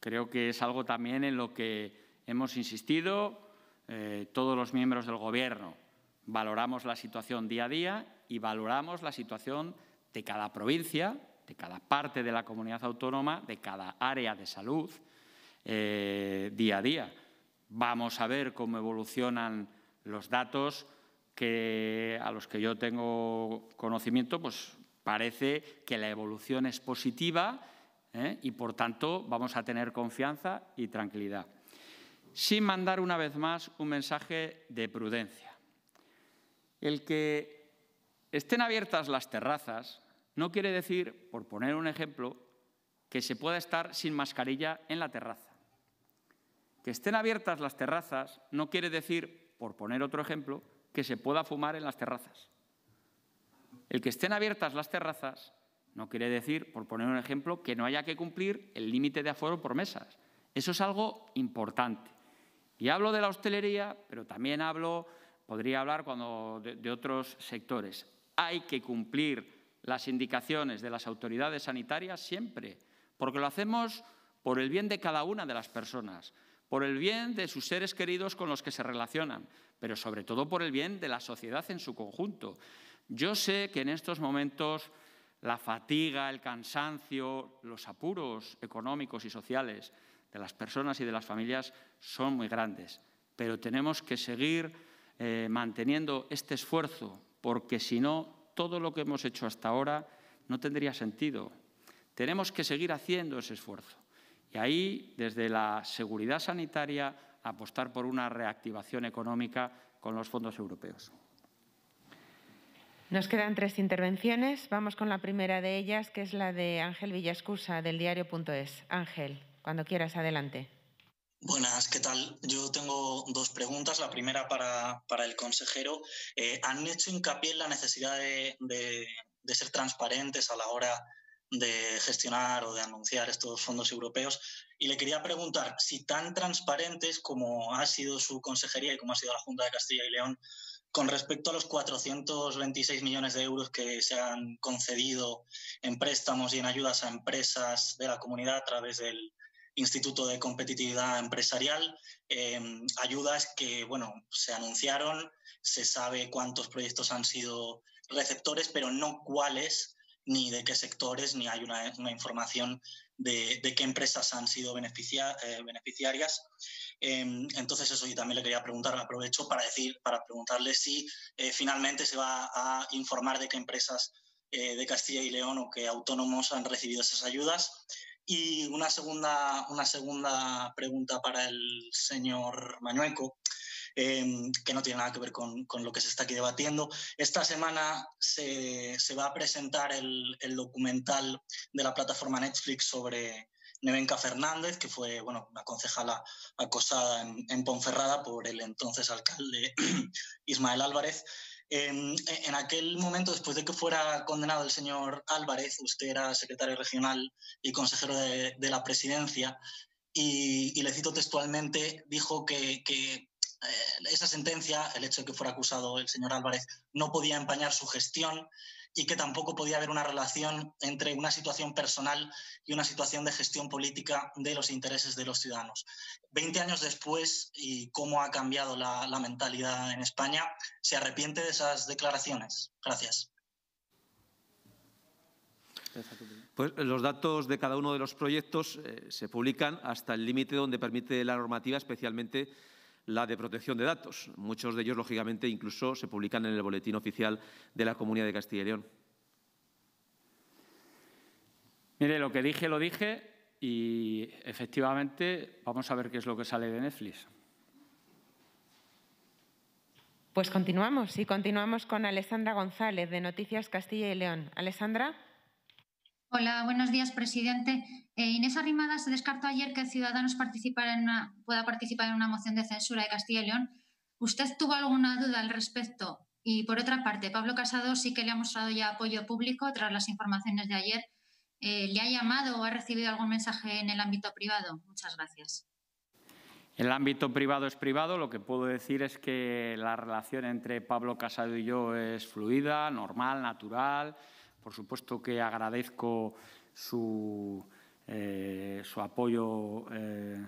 Creo que es algo también en lo que hemos insistido eh, todos los miembros del Gobierno valoramos la situación día a día y valoramos la situación de cada provincia, de cada parte de la comunidad autónoma, de cada área de salud eh, día a día. Vamos a ver cómo evolucionan los datos que a los que yo tengo conocimiento, pues parece que la evolución es positiva ¿eh? y, por tanto, vamos a tener confianza y tranquilidad sin mandar una vez más un mensaje de prudencia. El que estén abiertas las terrazas no quiere decir, por poner un ejemplo, que se pueda estar sin mascarilla en la terraza. Que estén abiertas las terrazas no quiere decir, por poner otro ejemplo, que se pueda fumar en las terrazas. El que estén abiertas las terrazas no quiere decir, por poner un ejemplo, que no haya que cumplir el límite de aforo por mesas. Eso es algo importante. Y hablo de la hostelería, pero también hablo, podría hablar cuando de otros sectores. Hay que cumplir las indicaciones de las autoridades sanitarias siempre, porque lo hacemos por el bien de cada una de las personas, por el bien de sus seres queridos con los que se relacionan, pero sobre todo por el bien de la sociedad en su conjunto. Yo sé que en estos momentos la fatiga, el cansancio, los apuros económicos y sociales de las personas y de las familias son muy grandes, pero tenemos que seguir eh, manteniendo este esfuerzo, porque si no, todo lo que hemos hecho hasta ahora no tendría sentido. Tenemos que seguir haciendo ese esfuerzo. Y ahí, desde la seguridad sanitaria, apostar por una reactivación económica con los fondos europeos. Nos quedan tres intervenciones. Vamos con la primera de ellas, que es la de Ángel Villascusa, del diario.es. Ángel. Cuando quieras, adelante. Buenas, ¿qué tal? Yo tengo dos preguntas. La primera para, el consejero. Eh, han hecho hincapié en la necesidad de, de ser transparentes a la hora de gestionar o de anunciar estos fondos europeos. Y le quería preguntar si tan transparentes como ha sido su consejería y como ha sido la Junta de Castilla y León con respecto a los 426 millones de euros que se han concedido en préstamos y en ayudas a empresas de la comunidad a través del, Instituto de Competitividad Empresarial, em, ayudas que, bueno, se anunciaron, se sabe cuántos proyectos han sido receptores, pero no cuáles, ni de qué sectores, ni hay una, información de, qué empresas han sido eh, beneficiarias. Em, entonces, eso yo también le quería preguntar, aprovecho para decir, para preguntarle si eh, finalmente se va a informar de qué empresas eh, de Castilla y León o qué autónomos han recibido esas ayudas. Y una segunda, una segunda pregunta para el señor Mañueco, em, que no tiene nada que ver con, lo que se está aquí debatiendo. Esta semana se, va a presentar el, documental de la plataforma Netflix sobre Nevenka Fernández, que fue bueno, una concejala acosada en Ponferrada por el entonces alcalde Ismael Álvarez. Em, e-, en aquel momento, después de que fuera condenado el señor Álvarez, usted era secretario regional y consejero de, la presidencia, y, le cito textualmente, dijo que, eh, esa sentencia, el hecho de que fuera acusado el señor Álvarez, no podía empañar su gestión y que tampoco podía haber una relación entre una situación personal y una situación de gestión política de los intereses de los ciudadanos. Veinte años después, y cómo ha cambiado la, mentalidad en España, ¿se arrepiente de esas declaraciones? Gracias. Pues los datos de cada uno de los proyectos eh, se publican hasta el límite donde permite la normativa, especialmente la de protección de datos. Muchos de ellos, lógicamente, incluso se publican en el Boletín Oficial de la Comunidad de Castilla y León. Mire, lo que dije, lo dije y efectivamente vamos a ver qué es lo que sale de Netflix. Pues continuamos y continuamos con Alessandra González de Noticias Castilla y León. Alessandra. Hola, buenos días, presidente. Eh, Inés Arrimadas se descartó ayer que Ciudadanos pueda participar en una moción de censura de Castilla y León. ¿Usted tuvo alguna duda al respecto? Y por otra parte, Pablo Casado sí que le ha mostrado ya apoyo público tras las informaciones de ayer. Eh, ¿Le ha llamado o ha recibido algún mensaje en el ámbito privado? Muchas gracias. El ámbito privado es privado. Lo que puedo decir es que la relación entre Pablo Casado y yo es fluida, normal, natural. Por supuesto que agradezco su, eh, apoyo, eh,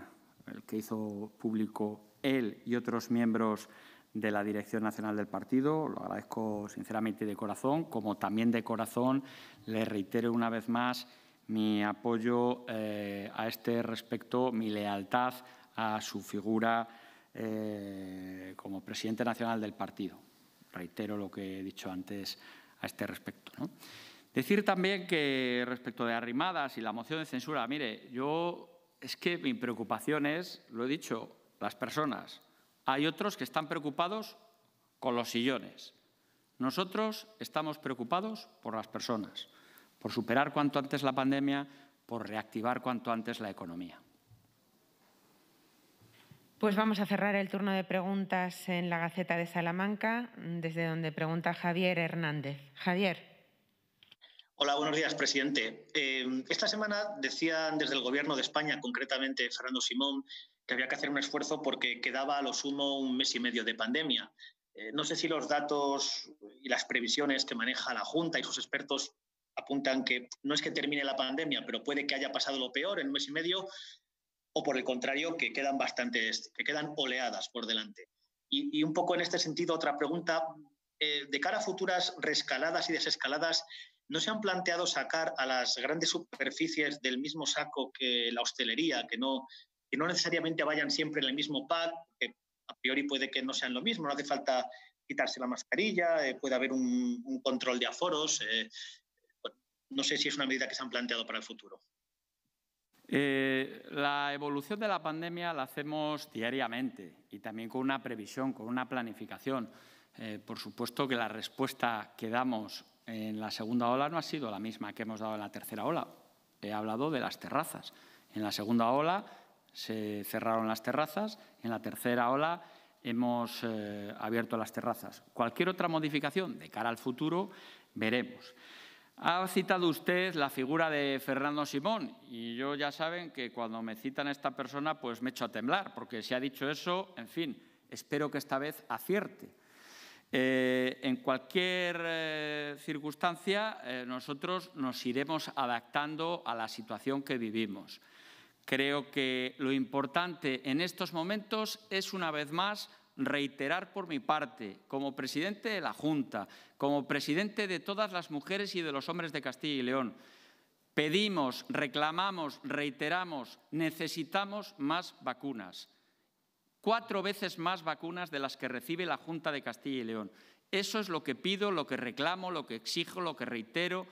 el que hizo público él y otros miembros de la Dirección Nacional del Partido. Lo agradezco sinceramente de corazón, como también de corazón le reitero una vez más mi apoyo eh, a este respecto, mi lealtad a su figura como presidente nacional del partido. Reitero lo que he dicho antes a este respecto. ¿no? Decir también que respecto de Arrimadas y la moción de censura, mire, yo es que mi preocupación es, lo he dicho, las personas. Hay otros que están preocupados con los sillones. Nosotros estamos preocupados por las personas, por superar cuanto antes la pandemia, por reactivar cuanto antes la economía. Pues vamos a cerrar el turno de preguntas en la Gaceta de Salamanca, desde donde pregunta Javier Hernández. Javier. Hola, buenos días, presidente. Eh, esta semana decían desde el Gobierno de España, concretamente Fernando Simón, que había que hacer un esfuerzo porque quedaba a lo sumo un mes y medio de pandemia. Eh, no sé si los datos y las previsiones que maneja la Junta y sus expertos apuntan que no es que termine la pandemia, pero puede que haya pasado lo peor en un mes y medio, o por el contrario, que quedan bastantes, que quedan oleadas por delante. Y, un poco en este sentido, otra pregunta, eh, de cara a futuras rescaladas y desescaladas, no se han planteado sacar a las grandes superficies del mismo saco que la hostelería, que no, no necesariamente vayan siempre en el mismo pack, que a priori puede que no sean lo mismo, no hace falta quitarse la mascarilla, eh, puede haber un, control de aforos. Eh, no sé si es una medida que se han planteado para el futuro. Eh, la evolución de la pandemia la hacemos diariamente y también con una previsión, con una planificación. por supuesto que la respuesta que damos en la segunda ola no ha sido la misma que hemos dado en la tercera ola. He hablado de las terrazas. En la segunda ola se cerraron las terrazas, en la tercera ola hemos eh, abierto las terrazas. Cualquier otra modificación de cara al futuro veremos. Ha citado usted la figura de Fernando Simón y yo ya saben que cuando me citan a esta persona pues me echo a temblar porque si ha dicho eso, en fin, espero que esta vez acierte. Eh, en cualquier eh, circunstancia, eh, nosotros nos iremos adaptando a la situación que vivimos. Creo que lo importante en estos momentos es, una vez más, reiterar por mi parte, como presidente de la Junta, como presidente de todas las mujeres y de los hombres de Castilla y León, pedimos, reclamamos, reiteramos, necesitamos más vacunas cuatro veces más vacunas de las que recibe la Junta de Castilla y León. Eso es lo que pido, lo que reclamo, lo que exijo, lo que reitero,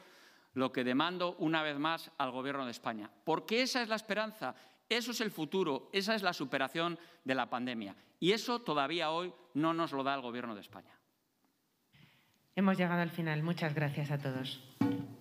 lo que demando una vez más al Gobierno de España. Porque esa es la esperanza, eso es el futuro, esa es la superación de la pandemia. Y eso todavía hoy no nos lo da el Gobierno de España. Hemos llegado al final. Muchas gracias a todos.